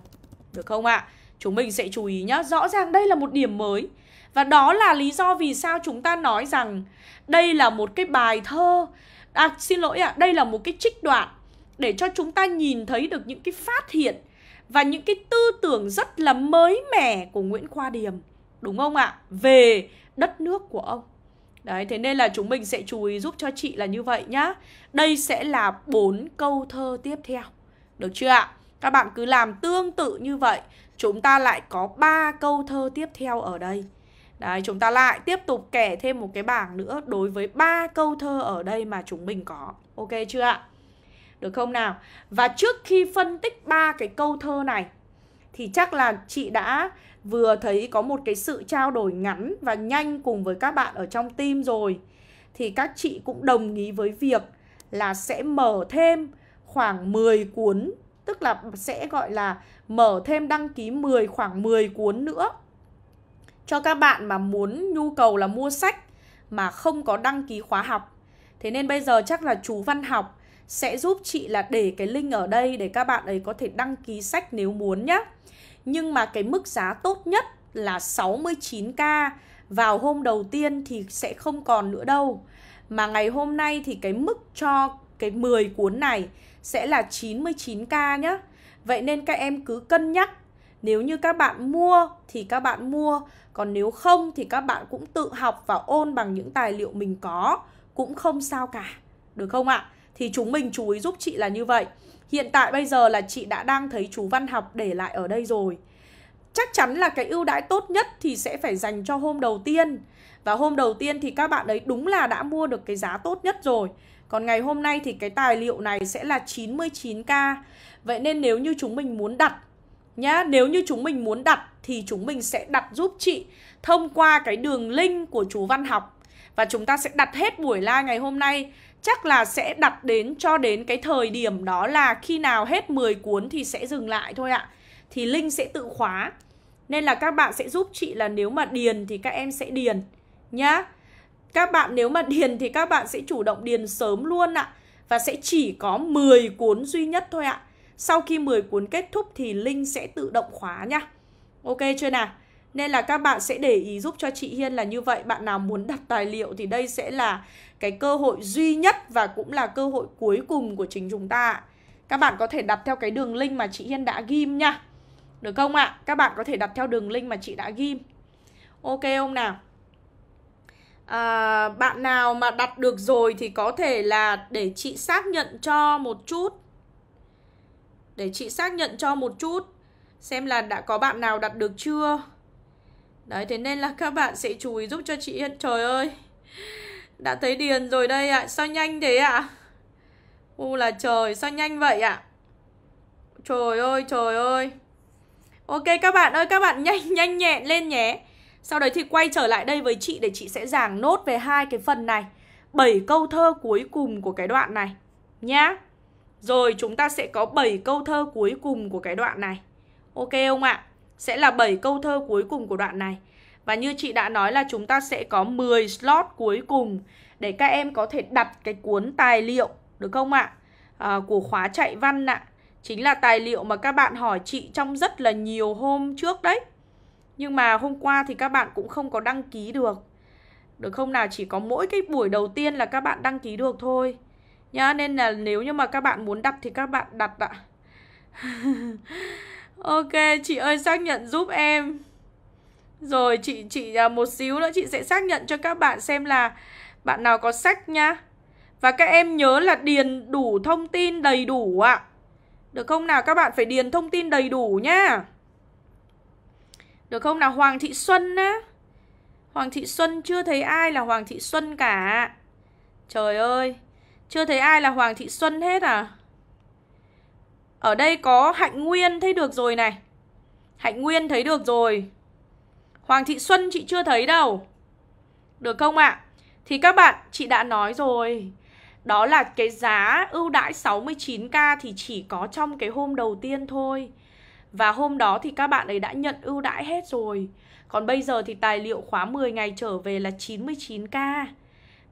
S1: được không ạ chúng mình sẽ chú ý nhé. rõ ràng đây là một điểm mới và đó là lý do vì sao chúng ta nói rằng đây là một cái bài thơ À xin lỗi ạ, à, đây là một cái trích đoạn để cho chúng ta nhìn thấy được những cái phát hiện và những cái tư tưởng rất là mới mẻ của Nguyễn Khoa Điềm, đúng không ạ? Về đất nước của ông. Đấy, thế nên là chúng mình sẽ chú ý giúp cho chị là như vậy nhá. Đây sẽ là bốn câu thơ tiếp theo. Được chưa ạ? Các bạn cứ làm tương tự như vậy, chúng ta lại có ba câu thơ tiếp theo ở đây. Đấy, chúng ta lại tiếp tục kẻ thêm một cái bảng nữa đối với ba câu thơ ở đây mà chúng mình có. Ok chưa ạ? Được không nào? Và trước khi phân tích ba cái câu thơ này thì chắc là chị đã vừa thấy có một cái sự trao đổi ngắn và nhanh cùng với các bạn ở trong team rồi. Thì các chị cũng đồng ý với việc là sẽ mở thêm khoảng 10 cuốn, tức là sẽ gọi là mở thêm đăng ký 10 khoảng 10 cuốn nữa cho các bạn mà muốn nhu cầu là mua sách mà không có đăng ký khóa học. Thế nên bây giờ chắc là chú Văn Học sẽ giúp chị là để cái link ở đây để các bạn ấy có thể đăng ký sách nếu muốn nhé. Nhưng mà cái mức giá tốt nhất là 69k vào hôm đầu tiên thì sẽ không còn nữa đâu. Mà ngày hôm nay thì cái mức cho cái 10 cuốn này sẽ là 99k nhé. Vậy nên các em cứ cân nhắc nếu như các bạn mua thì các bạn mua còn nếu không thì các bạn cũng tự học và ôn bằng những tài liệu mình có cũng không sao cả được không ạ thì chúng mình chú ý giúp chị là như vậy hiện tại bây giờ là chị đã đang thấy chú văn học để lại ở đây rồi chắc chắn là cái ưu đãi tốt nhất thì sẽ phải dành cho hôm đầu tiên và hôm đầu tiên thì các bạn ấy đúng là đã mua được cái giá tốt nhất rồi còn ngày hôm nay thì cái tài liệu này sẽ là 99k Vậy nên nếu như chúng mình muốn đặt nhá Nếu như chúng mình muốn đặt thì chúng mình sẽ đặt giúp chị thông qua cái đường link của chú Văn Học và chúng ta sẽ đặt hết buổi la ngày hôm nay chắc là sẽ đặt đến cho đến cái thời điểm đó là khi nào hết 10 cuốn thì sẽ dừng lại thôi ạ. Thì Linh sẽ tự khóa. Nên là các bạn sẽ giúp chị là nếu mà điền thì các em sẽ điền nhá. Các bạn nếu mà điền thì các bạn sẽ chủ động điền sớm luôn ạ. Và sẽ chỉ có 10 cuốn duy nhất thôi ạ. Sau khi 10 cuốn kết thúc thì Linh sẽ tự động khóa nhá. Ok chưa nào? Nên là các bạn sẽ để ý giúp cho chị Hiên là như vậy Bạn nào muốn đặt tài liệu thì đây sẽ là cái cơ hội duy nhất và cũng là cơ hội cuối cùng của chính chúng ta Các bạn có thể đặt theo cái đường link mà chị Hiên đã ghim nha Được không ạ? Các bạn có thể đặt theo đường link mà chị đã ghim Ok không nào? À, bạn nào mà đặt được rồi thì có thể là để chị xác nhận cho một chút Để chị xác nhận cho một chút Xem là đã có bạn nào đặt được chưa Đấy thế nên là các bạn sẽ chú ý giúp cho chị Trời ơi Đã thấy điền rồi đây ạ à. Sao nhanh thế ạ à? U là trời sao nhanh vậy ạ à? Trời ơi trời ơi Ok các bạn ơi các bạn nhanh nhanh nhẹn lên nhé Sau đấy thì quay trở lại đây với chị Để chị sẽ giảng nốt về hai cái phần này bảy câu thơ cuối cùng của cái đoạn này Nhá Rồi chúng ta sẽ có bảy câu thơ cuối cùng của cái đoạn này Ok không ạ? Sẽ là 7 câu thơ cuối cùng của đoạn này. Và như chị đã nói là chúng ta sẽ có 10 slot cuối cùng để các em có thể đặt cái cuốn tài liệu được không ạ? À, của khóa chạy văn ạ. Chính là tài liệu mà các bạn hỏi chị trong rất là nhiều hôm trước đấy. Nhưng mà hôm qua thì các bạn cũng không có đăng ký được. Được không nào? Chỉ có mỗi cái buổi đầu tiên là các bạn đăng ký được thôi. Nhá, nên là nếu như mà các bạn muốn đặt thì các bạn đặt ạ. Ok, chị ơi xác nhận giúp em. Rồi chị chị à, một xíu nữa chị sẽ xác nhận cho các bạn xem là bạn nào có sách nhá. Và các em nhớ là điền đủ thông tin đầy đủ ạ. À. Được không nào? Các bạn phải điền thông tin đầy đủ nhá. Được không nào? Hoàng Thị Xuân á. Hoàng Thị Xuân chưa thấy ai là Hoàng Thị Xuân cả. Trời ơi, chưa thấy ai là Hoàng Thị Xuân hết à? Ở đây có Hạnh Nguyên thấy được rồi này Hạnh Nguyên thấy được rồi Hoàng Thị Xuân chị chưa thấy đâu Được không ạ? À? Thì các bạn, chị đã nói rồi Đó là cái giá ưu đãi 69k thì chỉ có trong cái hôm đầu tiên thôi Và hôm đó thì các bạn ấy đã nhận ưu đãi hết rồi Còn bây giờ thì tài liệu khóa 10 ngày trở về là 99k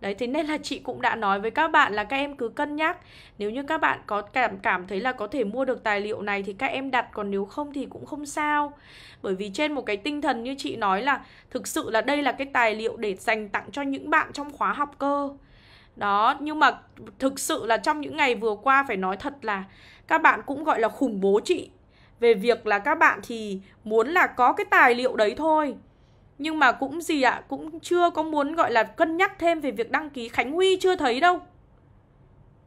S1: Đấy thế nên là chị cũng đã nói với các bạn là các em cứ cân nhắc Nếu như các bạn có cảm cảm thấy là có thể mua được tài liệu này thì các em đặt Còn nếu không thì cũng không sao Bởi vì trên một cái tinh thần như chị nói là Thực sự là đây là cái tài liệu để dành tặng cho những bạn trong khóa học cơ đó, nhưng mà thực sự là trong những ngày vừa qua phải nói thật là các bạn cũng gọi là khủng bố chị về việc là các bạn thì muốn là có cái tài liệu đấy thôi nhưng mà cũng gì ạ cũng chưa có muốn gọi là cân nhắc thêm về việc đăng ký Khánh Huy chưa thấy đâu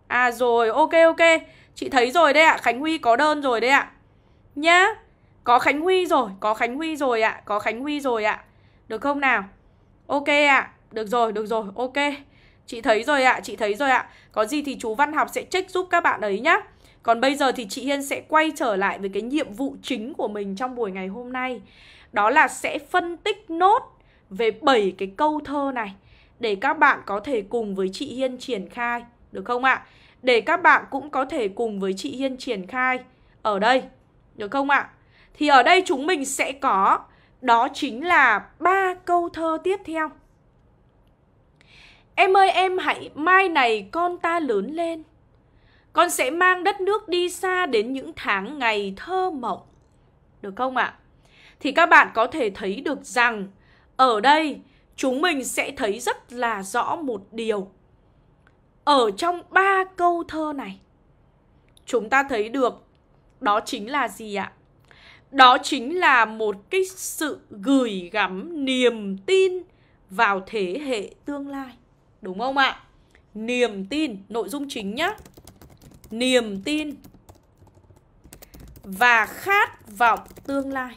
S1: à rồi ok ok chị thấy rồi đấy ạ Khánh Huy có đơn rồi đấy ạ à. nhá có Khánh Huy rồi có Khánh Huy rồi ạ có Khánh Huy rồi ạ được không nào ok ạ được rồi được rồi ok chị thấy rồi ạ chị thấy rồi ạ có gì thì chú Văn học sẽ check giúp các bạn ấy nhá còn bây giờ thì chị Hiên sẽ quay trở lại với cái nhiệm vụ chính của mình trong buổi ngày hôm nay đó là sẽ phân tích nốt về 7 cái câu thơ này để các bạn có thể cùng với chị Hiên triển khai được không ạ? Để các bạn cũng có thể cùng với chị Hiên triển khai ở đây được không ạ? Thì ở đây chúng mình sẽ có đó chính là ba câu thơ tiếp theo. Em ơi em hãy mai này con ta lớn lên Con sẽ mang đất nước đi xa đến những tháng ngày thơ mộng Được không ạ? thì các bạn có thể thấy được rằng ở đây chúng mình sẽ thấy rất là rõ một điều. Ở trong ba câu thơ này chúng ta thấy được đó chính là gì ạ? Đó chính là một cái sự gửi gắm niềm tin vào thế hệ tương lai. Đúng không ạ? Niềm tin, nội dung chính nhá. Niềm tin và khát vọng tương lai.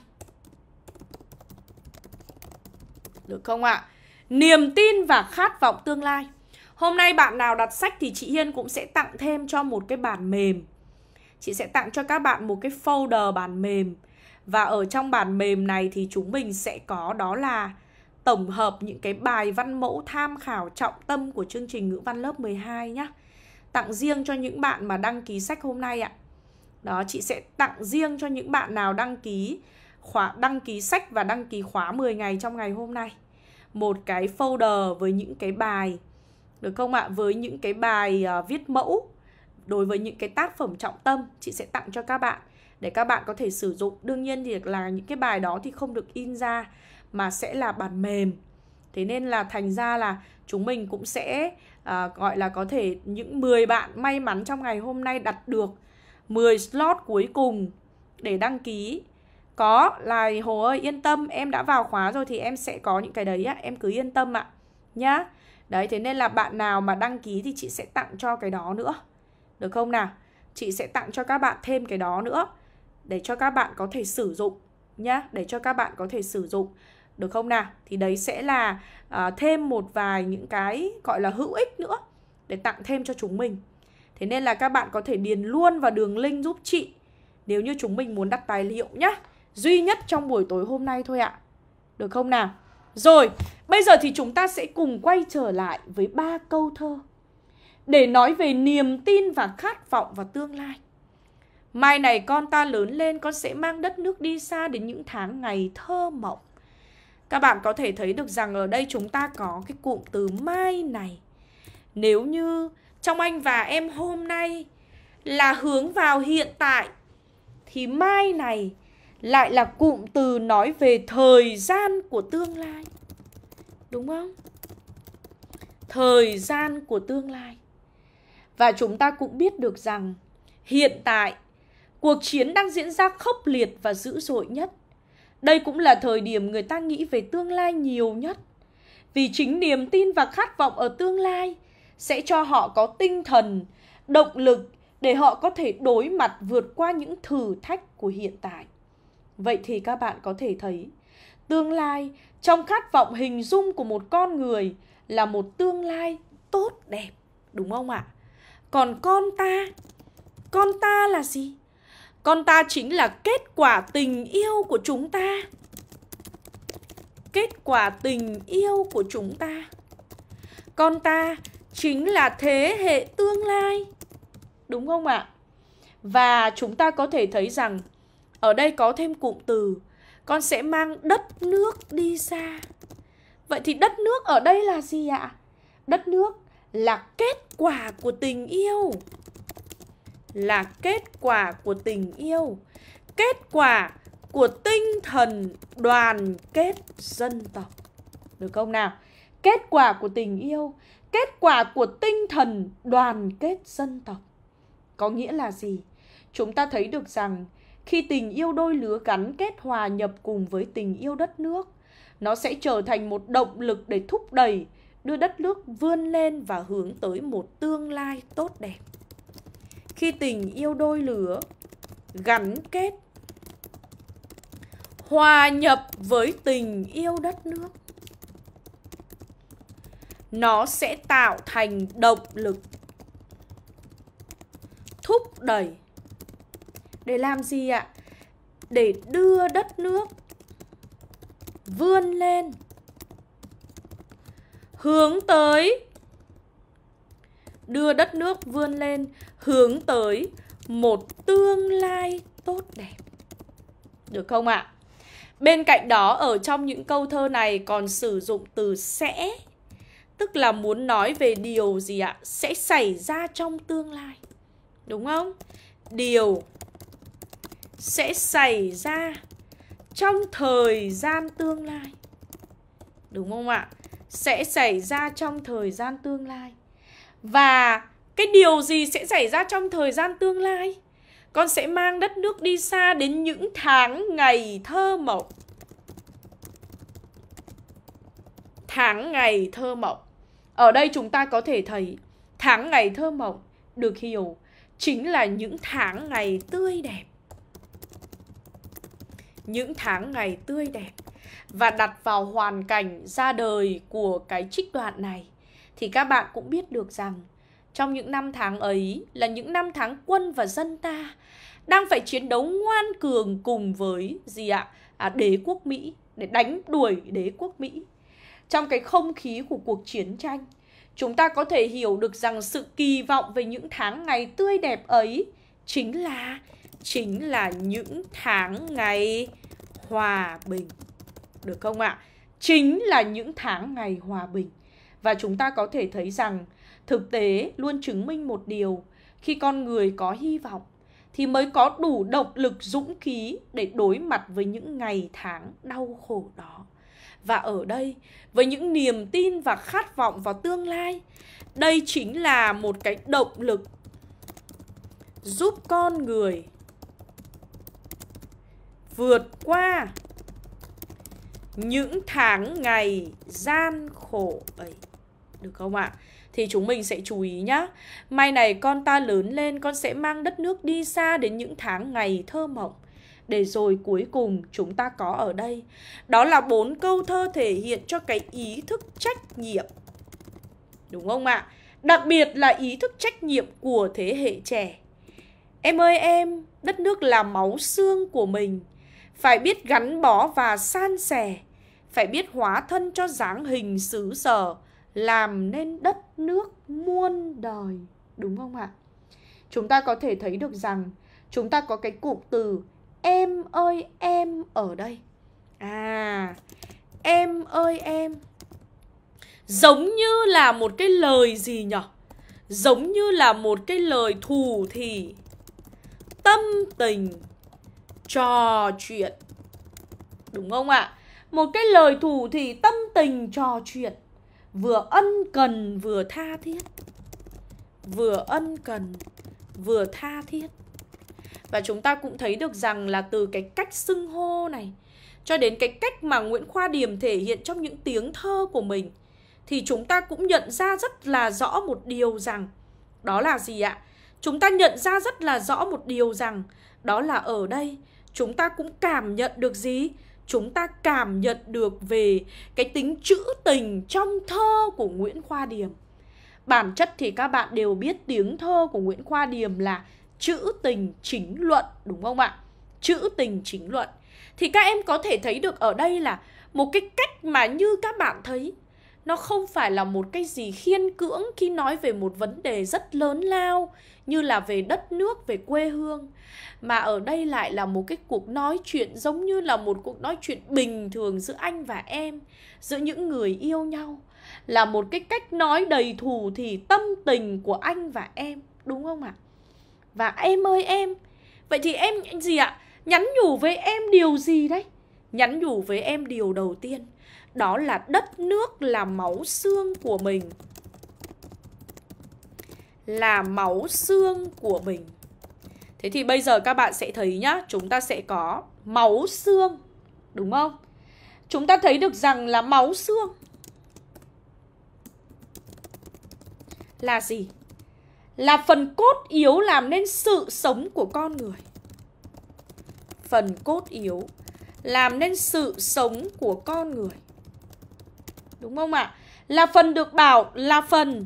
S1: Được không ạ? Niềm tin và khát vọng tương lai Hôm nay bạn nào đặt sách thì chị Hiên cũng sẽ tặng thêm cho một cái bản mềm Chị sẽ tặng cho các bạn một cái folder bản mềm Và ở trong bản mềm này thì chúng mình sẽ có đó là Tổng hợp những cái bài văn mẫu tham khảo trọng tâm của chương trình ngữ văn lớp 12 nhé Tặng riêng cho những bạn mà đăng ký sách hôm nay ạ Đó, chị sẽ tặng riêng cho những bạn nào đăng ký khóa đăng ký sách và đăng ký khóa 10 ngày trong ngày hôm nay một cái folder với những cái bài được không ạ với những cái bài uh, viết mẫu đối với những cái tác phẩm trọng tâm chị sẽ tặng cho các bạn để các bạn có thể sử dụng đương nhiên thì là những cái bài đó thì không được in ra mà sẽ là bản mềm thế nên là thành ra là chúng mình cũng sẽ à, gọi là có thể những 10 bạn may mắn trong ngày hôm nay đặt được 10 slot cuối cùng để đăng ký có là hồ ơi yên tâm em đã vào khóa rồi thì em sẽ có những cái đấy á em cứ yên tâm ạ nhá đấy thế nên là bạn nào mà đăng ký thì chị sẽ tặng cho cái đó nữa được không nào chị sẽ tặng cho các bạn thêm cái đó nữa để cho các bạn có thể sử dụng nhá để cho các bạn có thể sử dụng được không nào thì đấy sẽ là à, thêm một vài những cái gọi là hữu ích nữa để tặng thêm cho chúng mình thế nên là các bạn có thể điền luôn vào đường link giúp chị nếu như chúng mình muốn đặt tài liệu nhá duy nhất trong buổi tối hôm nay thôi ạ. À. Được không nào? Rồi, bây giờ thì chúng ta sẽ cùng quay trở lại với ba câu thơ để nói về niềm tin và khát vọng vào tương lai. Mai này con ta lớn lên con sẽ mang đất nước đi xa đến những tháng ngày thơ mộng. Các bạn có thể thấy được rằng ở đây chúng ta có cái cụm từ mai này. Nếu như trong anh và em hôm nay là hướng vào hiện tại thì mai này lại là cụm từ nói về thời gian của tương lai. Đúng không? Thời gian của tương lai. Và chúng ta cũng biết được rằng hiện tại cuộc chiến đang diễn ra khốc liệt và dữ dội nhất. Đây cũng là thời điểm người ta nghĩ về tương lai nhiều nhất. Vì chính niềm tin và khát vọng ở tương lai sẽ cho họ có tinh thần, động lực để họ có thể đối mặt vượt qua những thử thách của hiện tại. Vậy thì các bạn có thể thấy, tương lai trong khát vọng hình dung của một con người là một tương lai tốt đẹp, đúng không ạ? Còn con ta, con ta là gì? Con ta chính là kết quả tình yêu của chúng ta. Kết quả tình yêu của chúng ta. Con ta chính là thế hệ tương lai. Đúng không ạ? Và chúng ta có thể thấy rằng ở đây có thêm cụm từ Con sẽ mang đất nước đi xa Vậy thì đất nước ở đây là gì ạ? Đất nước là kết quả của tình yêu Là kết quả của tình yêu Kết quả của tinh thần đoàn kết dân tộc Được không nào? Kết quả của tình yêu Kết quả của tinh thần đoàn kết dân tộc Có nghĩa là gì? Chúng ta thấy được rằng khi tình yêu đôi lứa gắn kết hòa nhập cùng với tình yêu đất nước, nó sẽ trở thành một động lực để thúc đẩy, đưa đất nước vươn lên và hướng tới một tương lai tốt đẹp. Khi tình yêu đôi lứa gắn kết hòa nhập với tình yêu đất nước nó sẽ tạo thành động lực thúc đẩy để làm gì ạ? Để đưa đất nước vươn lên hướng tới đưa đất nước vươn lên hướng tới một tương lai tốt đẹp. Được không ạ? À? Bên cạnh đó ở trong những câu thơ này còn sử dụng từ sẽ tức là muốn nói về điều gì ạ? Sẽ xảy ra trong tương lai. Đúng không? Điều sẽ xảy ra trong thời gian tương lai đúng không ạ sẽ xảy ra trong thời gian tương lai và cái điều gì sẽ xảy ra trong thời gian tương lai con sẽ mang đất nước đi xa đến những tháng ngày thơ mộng tháng ngày thơ mộng ở đây chúng ta có thể thấy tháng ngày thơ mộng được hiểu chính là những tháng ngày tươi đẹp những tháng ngày tươi đẹp và đặt vào hoàn cảnh ra đời của cái trích đoạn này thì các bạn cũng biết được rằng trong những năm tháng ấy là những năm tháng quân và dân ta đang phải chiến đấu ngoan cường cùng với gì ạ à, đế quốc Mỹ để đánh đuổi đế quốc Mỹ trong cái không khí của cuộc chiến tranh chúng ta có thể hiểu được rằng sự kỳ vọng về những tháng ngày tươi đẹp ấy chính là chính là những tháng ngày hòa bình. Được không ạ? Chính là những tháng ngày hòa bình. Và chúng ta có thể thấy rằng thực tế luôn chứng minh một điều, khi con người có hy vọng thì mới có đủ động lực dũng khí để đối mặt với những ngày tháng đau khổ đó. Và ở đây, với những niềm tin và khát vọng vào tương lai, đây chính là một cái động lực giúp con người vượt qua những tháng ngày gian khổ ấy được không ạ? Thì chúng mình sẽ chú ý nhá Mai này con ta lớn lên Con sẽ mang đất nước đi xa đến những tháng ngày thơ mộng Để rồi cuối cùng chúng ta có ở đây Đó là bốn câu thơ thể hiện cho cái ý thức trách nhiệm Đúng không ạ? Đặc biệt là ý thức trách nhiệm của thế hệ trẻ Em ơi em, đất nước là máu xương của mình phải biết gắn bó và san sẻ, phải biết hóa thân cho dáng hình xứ sở, làm nên đất nước muôn đời. Đúng không ạ? Chúng ta có thể thấy được rằng chúng ta có cái cụm từ em ơi em ở đây. À, em ơi em. Giống như là một cái lời gì nhỉ? Giống như là một cái lời thù thì tâm tình trò chuyện. Đúng không ạ? À? Một cái lời thủ thì tâm tình trò chuyện, vừa ân cần vừa tha thiết. Vừa ân cần vừa tha thiết. Và chúng ta cũng thấy được rằng là từ cái cách xưng hô này cho đến cái cách mà Nguyễn Khoa điểm thể hiện trong những tiếng thơ của mình thì chúng ta cũng nhận ra rất là rõ một điều rằng đó là gì ạ? Chúng ta nhận ra rất là rõ một điều rằng đó là ở đây chúng ta cũng cảm nhận được gì chúng ta cảm nhận được về cái tính trữ tình trong thơ của Nguyễn Khoa Điềm. Bản chất thì các bạn đều biết tiếng thơ của Nguyễn Khoa Điềm là trữ tình chính luận đúng không ạ? Trữ tình chính luận. Thì các em có thể thấy được ở đây là một cái cách mà như các bạn thấy nó không phải là một cái gì khiên cưỡng khi nói về một vấn đề rất lớn lao như là về đất nước về quê hương mà ở đây lại là một cái cuộc nói chuyện giống như là một cuộc nói chuyện bình thường giữa anh và em giữa những người yêu nhau là một cái cách nói đầy thù thì tâm tình của anh và em đúng không ạ và em ơi em vậy thì em gì ạ nhắn nhủ với em điều gì đấy nhắn nhủ với em điều đầu tiên đó là đất nước là máu xương của mình là máu xương của mình thế thì bây giờ các bạn sẽ thấy nhá chúng ta sẽ có máu xương đúng không chúng ta thấy được rằng là máu xương là gì là phần cốt yếu làm nên sự sống của con người phần cốt yếu làm nên sự sống của con người Đúng không ạ? À? Là phần được bảo là phần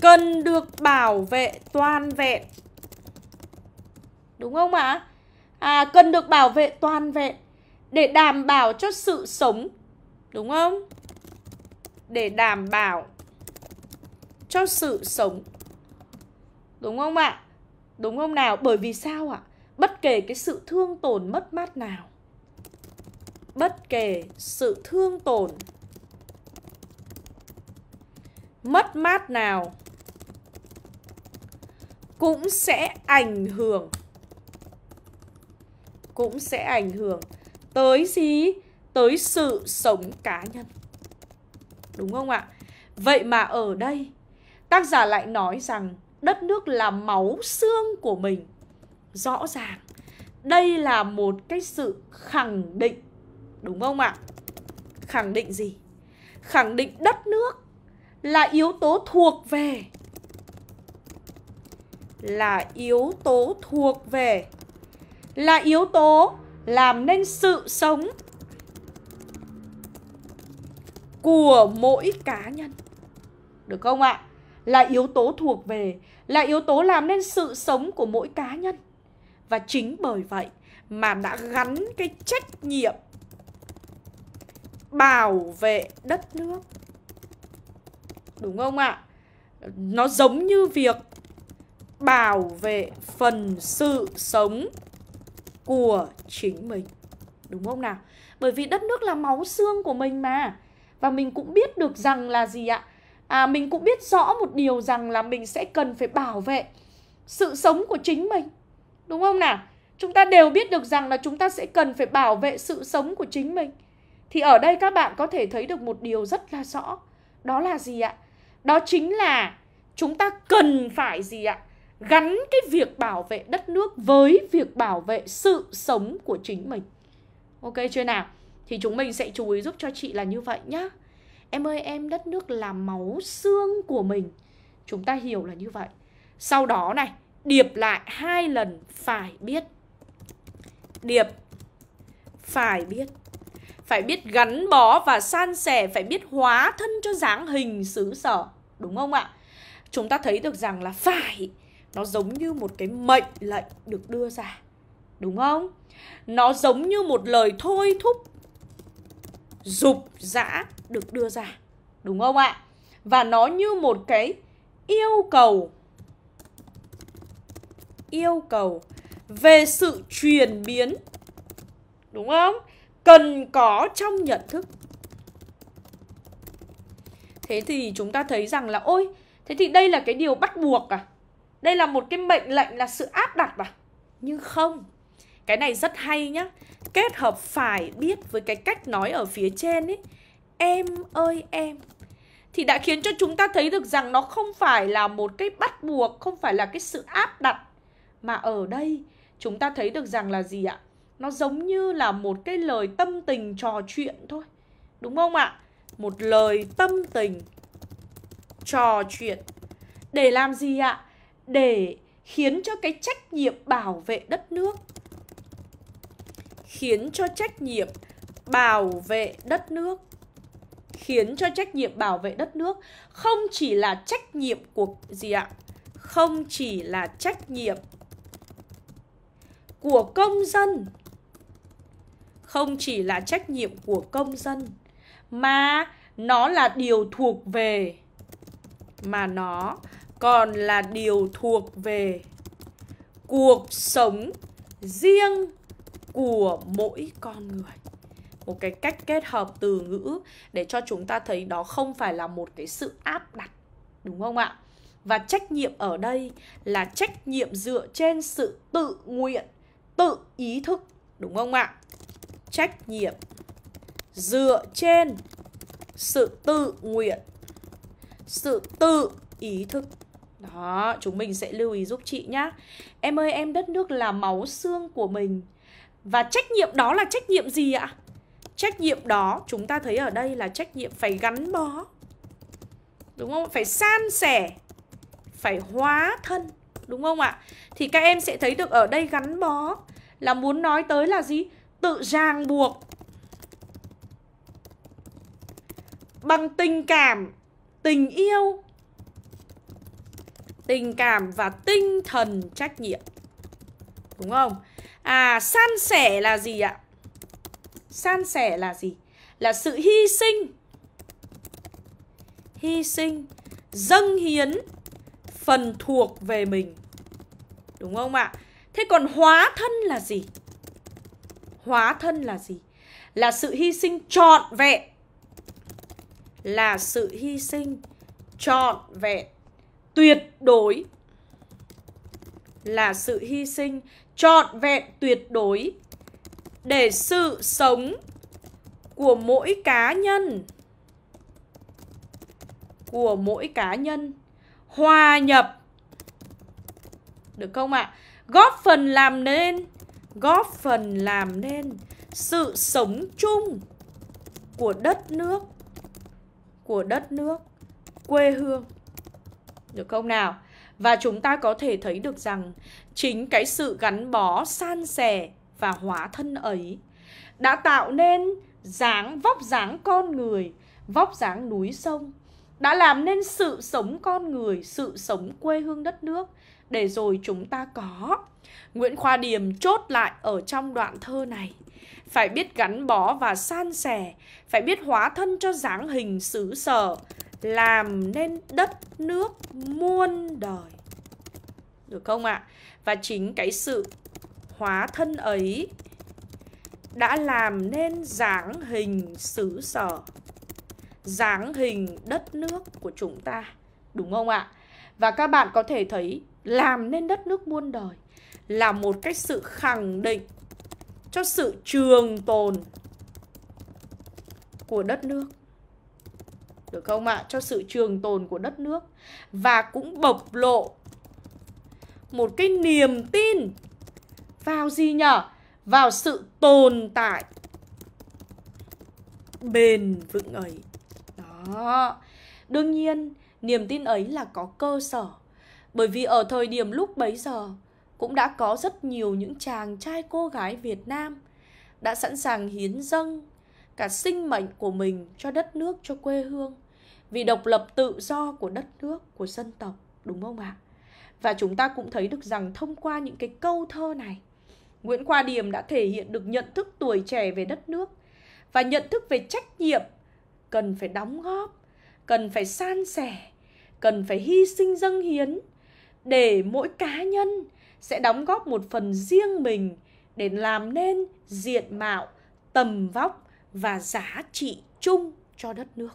S1: cần được bảo vệ toàn vẹn. Đúng không ạ? À? à, cần được bảo vệ toàn vẹn để đảm bảo cho sự sống đúng không để đảm bảo cho sự sống đúng không ạ à? đúng không nào bởi vì sao ạ à? bất kể cái sự thương tổn mất mát nào bất kể sự thương tổn mất mát nào cũng sẽ ảnh hưởng cũng sẽ ảnh hưởng tới gì tới sự sống cá nhân đúng không ạ vậy mà ở đây tác giả lại nói rằng đất nước là máu xương của mình rõ ràng đây là một cái sự khẳng định đúng không ạ? Khẳng định gì? Khẳng định đất nước là yếu tố thuộc về là yếu tố thuộc về là yếu tố làm nên sự sống của mỗi cá nhân. Được không ạ? Là yếu tố thuộc về, là yếu tố làm nên sự sống của mỗi cá nhân. Và chính bởi vậy mà đã gắn cái trách nhiệm bảo vệ đất nước đúng không ạ nó giống như việc bảo vệ phần sự sống của chính mình đúng không nào bởi vì đất nước là máu xương của mình mà và mình cũng biết được rằng là gì ạ à mình cũng biết rõ một điều rằng là mình sẽ cần phải bảo vệ sự sống của chính mình đúng không nào chúng ta đều biết được rằng là chúng ta sẽ cần phải bảo vệ sự sống của chính mình thì ở đây các bạn có thể thấy được một điều rất là rõ. Đó là gì ạ? Đó chính là chúng ta cần phải gì ạ? Gắn cái việc bảo vệ đất nước với việc bảo vệ sự sống của chính mình. Ok chưa nào? Thì chúng mình sẽ chú ý giúp cho chị là như vậy nhá. Em ơi em, đất nước là máu xương của mình. Chúng ta hiểu là như vậy. Sau đó này, điệp lại hai lần phải biết. Điệp phải biết phải biết gắn bó và san sẻ, phải biết hóa thân cho dáng hình xứ sở, đúng không ạ? Chúng ta thấy được rằng là phải nó giống như một cái mệnh lệnh được đưa ra, đúng không? Nó giống như một lời thôi thúc dục dã được đưa ra, đúng không ạ? Và nó như một cái yêu cầu yêu cầu về sự chuyển biến đúng không cần có trong nhận thức thế thì chúng ta thấy rằng là ôi thế thì đây là cái điều bắt buộc à đây là một cái mệnh lệnh là sự áp đặt à nhưng không cái này rất hay nhá kết hợp phải biết với cái cách nói ở phía trên ấy em ơi em thì đã khiến cho chúng ta thấy được rằng nó không phải là một cái bắt buộc không phải là cái sự áp đặt mà ở đây chúng ta thấy được rằng là gì ạ nó giống như là một cái lời tâm tình trò chuyện thôi đúng không ạ một lời tâm tình trò chuyện để làm gì ạ để khiến cho cái trách nhiệm bảo vệ đất nước khiến cho trách nhiệm bảo vệ đất nước khiến cho trách nhiệm bảo vệ đất nước không chỉ là trách nhiệm của gì ạ không chỉ là trách nhiệm của công dân không chỉ là trách nhiệm của công dân mà nó là điều thuộc về mà nó còn là điều thuộc về cuộc sống riêng của mỗi con người một cái cách kết hợp từ ngữ để cho chúng ta thấy đó không phải là một cái sự áp đặt đúng không ạ và trách nhiệm ở đây là trách nhiệm dựa trên sự tự nguyện tự ý thức đúng không ạ trách nhiệm dựa trên sự tự nguyện sự tự ý thức đó chúng mình sẽ lưu ý giúp chị nhá em ơi em đất nước là máu xương của mình và trách nhiệm đó là trách nhiệm gì ạ trách nhiệm đó chúng ta thấy ở đây là trách nhiệm phải gắn bó đúng không phải san sẻ phải hóa thân đúng không ạ thì các em sẽ thấy được ở đây gắn bó là muốn nói tới là gì tự ràng buộc bằng tình cảm, tình yêu, tình cảm và tinh thần trách nhiệm. Đúng không? À, san sẻ là gì ạ? San sẻ là gì? Là sự hy sinh. Hy sinh, dâng hiến phần thuộc về mình. Đúng không ạ? Thế còn hóa thân là gì? Hóa thân là gì? Là sự hy sinh trọn vẹn. Là sự hy sinh trọn vẹn. Tuyệt đối. Là sự hy sinh trọn vẹn tuyệt đối để sự sống của mỗi cá nhân của mỗi cá nhân hòa nhập được không ạ? À? Góp phần làm nên góp phần làm nên sự sống chung của đất nước của đất nước quê hương được không nào và chúng ta có thể thấy được rằng chính cái sự gắn bó san sẻ và hóa thân ấy đã tạo nên dáng vóc dáng con người vóc dáng núi sông đã làm nên sự sống con người sự sống quê hương đất nước để rồi chúng ta có. Nguyễn Khoa Điềm chốt lại ở trong đoạn thơ này. Phải biết gắn bó và san sẻ, phải biết hóa thân cho dáng hình xứ sở, làm nên đất nước muôn đời. Được không ạ? À? Và chính cái sự hóa thân ấy đã làm nên dáng hình xứ sở, dáng hình đất nước của chúng ta. Đúng không ạ? À? Và các bạn có thể thấy làm nên đất nước muôn đời là một cách sự khẳng định cho sự trường tồn của đất nước được không ạ? À? Cho sự trường tồn của đất nước và cũng bộc lộ một cái niềm tin vào gì nhở? Vào sự tồn tại bền vững ấy. Đó. Đương nhiên, niềm tin ấy là có cơ sở bởi vì ở thời điểm lúc bấy giờ cũng đã có rất nhiều những chàng trai cô gái Việt Nam đã sẵn sàng hiến dâng cả sinh mệnh của mình cho đất nước, cho quê hương vì độc lập tự do của đất nước, của dân tộc, đúng không ạ? Và chúng ta cũng thấy được rằng thông qua những cái câu thơ này, Nguyễn Khoa Điềm đã thể hiện được nhận thức tuổi trẻ về đất nước và nhận thức về trách nhiệm cần phải đóng góp, cần phải san sẻ, cần phải hy sinh dâng hiến để mỗi cá nhân sẽ đóng góp một phần riêng mình để làm nên diện mạo, tầm vóc và giá trị chung cho đất nước.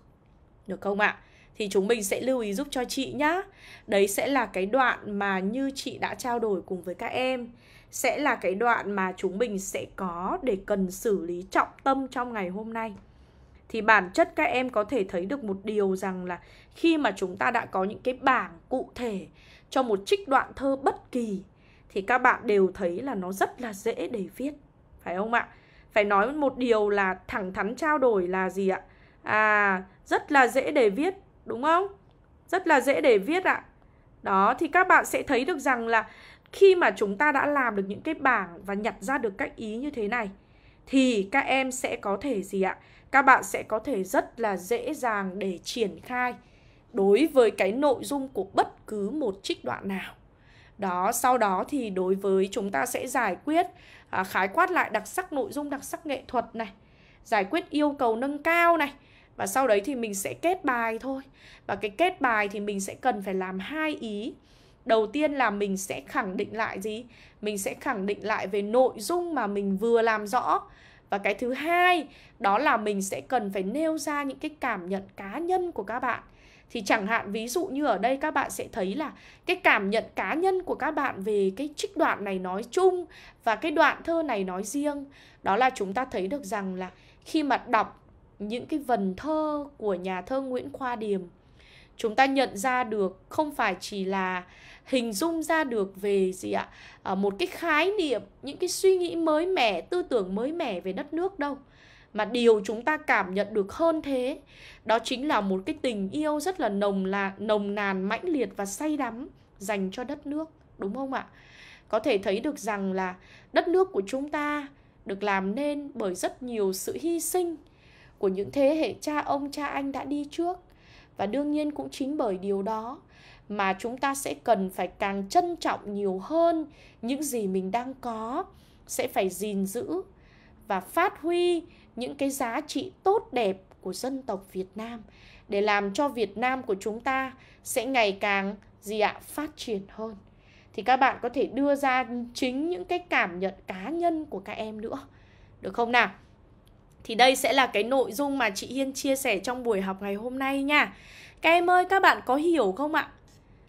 S1: Được không ạ? Thì chúng mình sẽ lưu ý giúp cho chị nhá. Đấy sẽ là cái đoạn mà như chị đã trao đổi cùng với các em sẽ là cái đoạn mà chúng mình sẽ có để cần xử lý trọng tâm trong ngày hôm nay. Thì bản chất các em có thể thấy được một điều rằng là khi mà chúng ta đã có những cái bảng cụ thể cho một trích đoạn thơ bất kỳ thì các bạn đều thấy là nó rất là dễ để viết phải không ạ phải nói một điều là thẳng thắn trao đổi là gì ạ à rất là dễ để viết đúng không rất là dễ để viết ạ đó thì các bạn sẽ thấy được rằng là khi mà chúng ta đã làm được những cái bảng và nhặt ra được các ý như thế này thì các em sẽ có thể gì ạ các bạn sẽ có thể rất là dễ dàng để triển khai đối với cái nội dung của bất cứ một trích đoạn nào đó sau đó thì đối với chúng ta sẽ giải quyết à, khái quát lại đặc sắc nội dung đặc sắc nghệ thuật này giải quyết yêu cầu nâng cao này và sau đấy thì mình sẽ kết bài thôi và cái kết bài thì mình sẽ cần phải làm hai ý đầu tiên là mình sẽ khẳng định lại gì mình sẽ khẳng định lại về nội dung mà mình vừa làm rõ và cái thứ hai đó là mình sẽ cần phải nêu ra những cái cảm nhận cá nhân của các bạn thì chẳng hạn ví dụ như ở đây các bạn sẽ thấy là cái cảm nhận cá nhân của các bạn về cái trích đoạn này nói chung và cái đoạn thơ này nói riêng đó là chúng ta thấy được rằng là khi mà đọc những cái vần thơ của nhà thơ Nguyễn Khoa Điềm chúng ta nhận ra được không phải chỉ là hình dung ra được về gì ạ à, một cái khái niệm những cái suy nghĩ mới mẻ tư tưởng mới mẻ về đất nước đâu mà điều chúng ta cảm nhận được hơn thế đó chính là một cái tình yêu rất là nồng là nồng nàn mãnh liệt và say đắm dành cho đất nước đúng không ạ có thể thấy được rằng là đất nước của chúng ta được làm nên bởi rất nhiều sự hy sinh của những thế hệ cha ông cha anh đã đi trước và đương nhiên cũng chính bởi điều đó mà chúng ta sẽ cần phải càng trân trọng nhiều hơn những gì mình đang có sẽ phải gìn giữ và phát huy những cái giá trị tốt đẹp của dân tộc Việt Nam để làm cho Việt Nam của chúng ta sẽ ngày càng gì ạ phát triển hơn. Thì các bạn có thể đưa ra chính những cái cảm nhận cá nhân của các em nữa. Được không nào? Thì đây sẽ là cái nội dung mà chị Hiên chia sẻ trong buổi học ngày hôm nay nha. Các em ơi, các bạn có hiểu không ạ?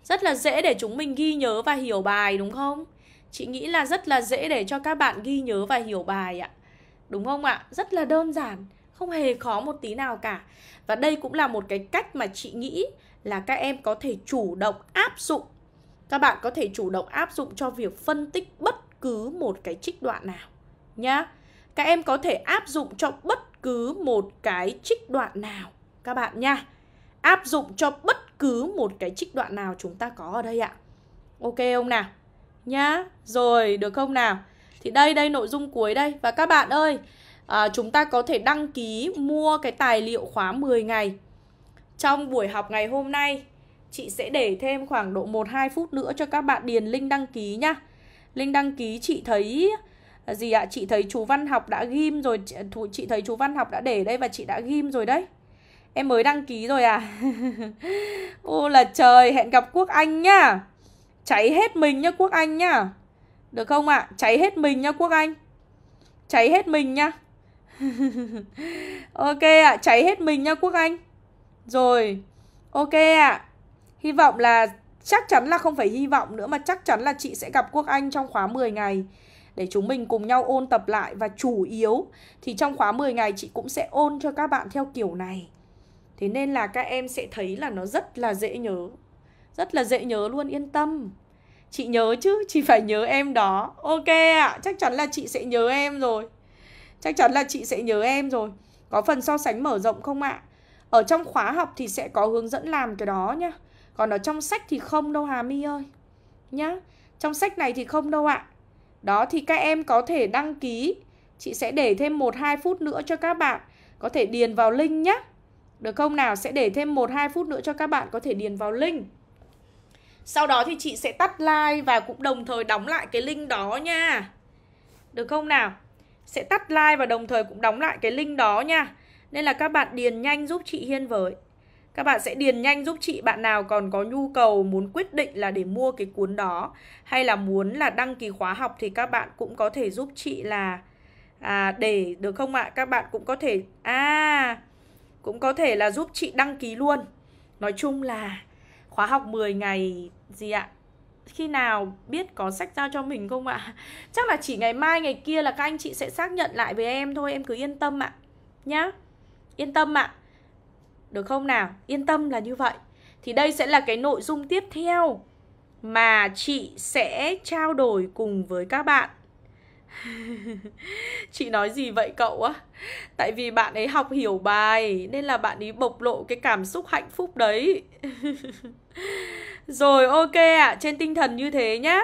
S1: Rất là dễ để chúng mình ghi nhớ và hiểu bài đúng không? Chị nghĩ là rất là dễ để cho các bạn ghi nhớ và hiểu bài ạ đúng không ạ? Rất là đơn giản, không hề khó một tí nào cả. Và đây cũng là một cái cách mà chị nghĩ là các em có thể chủ động áp dụng. Các bạn có thể chủ động áp dụng cho việc phân tích bất cứ một cái trích đoạn nào nhá. Các em có thể áp dụng cho bất cứ một cái trích đoạn nào các bạn nha. Áp dụng cho bất cứ một cái trích đoạn nào chúng ta có ở đây ạ. Ok không nào? Nhá, rồi được không nào? Thì đây, đây nội dung cuối đây Và các bạn ơi, à, chúng ta có thể đăng ký mua cái tài liệu khóa 10 ngày Trong buổi học ngày hôm nay Chị sẽ để thêm khoảng độ 1-2 phút nữa cho các bạn điền link đăng ký nhá Link đăng ký chị thấy à, gì ạ? À? Chị thấy chú Văn Học đã ghim rồi à, Chị thấy chú Văn Học đã để đây và chị đã ghim rồi đấy Em mới đăng ký rồi à Ô là trời, hẹn gặp Quốc Anh nhá Cháy hết mình nhá Quốc Anh nhá được không ạ? À? Cháy hết mình nha Quốc Anh Cháy hết mình nha Ok ạ, à, cháy hết mình nha Quốc Anh Rồi Ok ạ à. Hy vọng là chắc chắn là không phải hy vọng nữa Mà chắc chắn là chị sẽ gặp Quốc Anh trong khóa 10 ngày để chúng mình cùng nhau ôn tập lại và chủ yếu thì trong khóa 10 ngày chị cũng sẽ ôn cho các bạn theo kiểu này. Thế nên là các em sẽ thấy là nó rất là dễ nhớ. Rất là dễ nhớ luôn yên tâm chị nhớ chứ chị phải nhớ em đó ok ạ à, chắc chắn là chị sẽ nhớ em rồi chắc chắn là chị sẽ nhớ em rồi có phần so sánh mở rộng không ạ à? ở trong khóa học thì sẽ có hướng dẫn làm cái đó nhá còn ở trong sách thì không đâu hà my ơi nhá trong sách này thì không đâu ạ à. đó thì các em có thể đăng ký chị sẽ để thêm một hai phút nữa cho các bạn có thể điền vào link nhé được không nào sẽ để thêm một hai phút nữa cho các bạn có thể điền vào link sau đó thì chị sẽ tắt like và cũng đồng thời đóng lại cái link đó nha Được không nào? Sẽ tắt like và đồng thời cũng đóng lại cái link đó nha Nên là các bạn điền nhanh giúp chị Hiên với các bạn sẽ điền nhanh giúp chị bạn nào còn có nhu cầu muốn quyết định là để mua cái cuốn đó hay là muốn là đăng ký khóa học thì các bạn cũng có thể giúp chị là à, để được không ạ? À? Các bạn cũng có thể à cũng có thể là giúp chị đăng ký luôn. Nói chung là khóa học 10 ngày gì ạ khi nào biết có sách giao cho mình không ạ chắc là chỉ ngày mai ngày kia là các anh chị sẽ xác nhận lại với em thôi em cứ yên tâm ạ nhá yên tâm ạ được không nào yên tâm là như vậy thì đây sẽ là cái nội dung tiếp theo mà chị sẽ trao đổi cùng với các bạn chị nói gì vậy cậu á tại vì bạn ấy học hiểu bài nên là bạn ấy bộc lộ cái cảm xúc hạnh phúc đấy Rồi ok ạ, à, trên tinh thần như thế nhá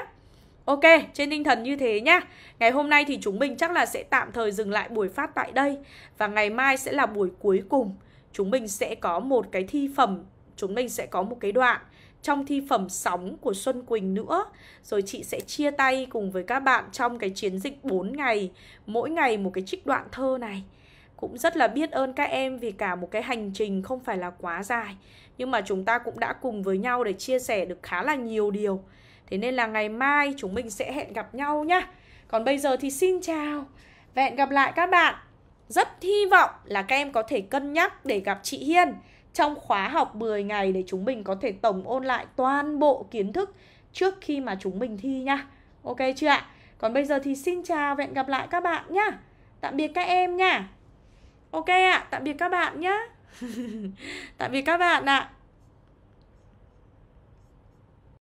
S1: Ok, trên tinh thần như thế nhá Ngày hôm nay thì chúng mình chắc là sẽ tạm thời dừng lại buổi phát tại đây Và ngày mai sẽ là buổi cuối cùng Chúng mình sẽ có một cái thi phẩm Chúng mình sẽ có một cái đoạn trong thi phẩm sóng của Xuân Quỳnh nữa Rồi chị sẽ chia tay cùng với các bạn trong cái chiến dịch 4 ngày Mỗi ngày một cái trích đoạn thơ này cũng rất là biết ơn các em vì cả một cái hành trình không phải là quá dài nhưng mà chúng ta cũng đã cùng với nhau để chia sẻ được khá là nhiều điều thế nên là ngày mai chúng mình sẽ hẹn gặp nhau nhá còn bây giờ thì xin chào và hẹn gặp lại các bạn rất hy vọng là các em có thể cân nhắc để gặp chị Hiên trong khóa học 10 ngày để chúng mình có thể tổng ôn lại toàn bộ kiến thức trước khi mà chúng mình thi nhá. Ok chưa ạ? Còn bây giờ thì xin chào và hẹn gặp lại các bạn nhá. Tạm biệt các em nha. Ok ạ, à, tạm biệt các bạn nhé. tạm biệt các bạn ạ. À.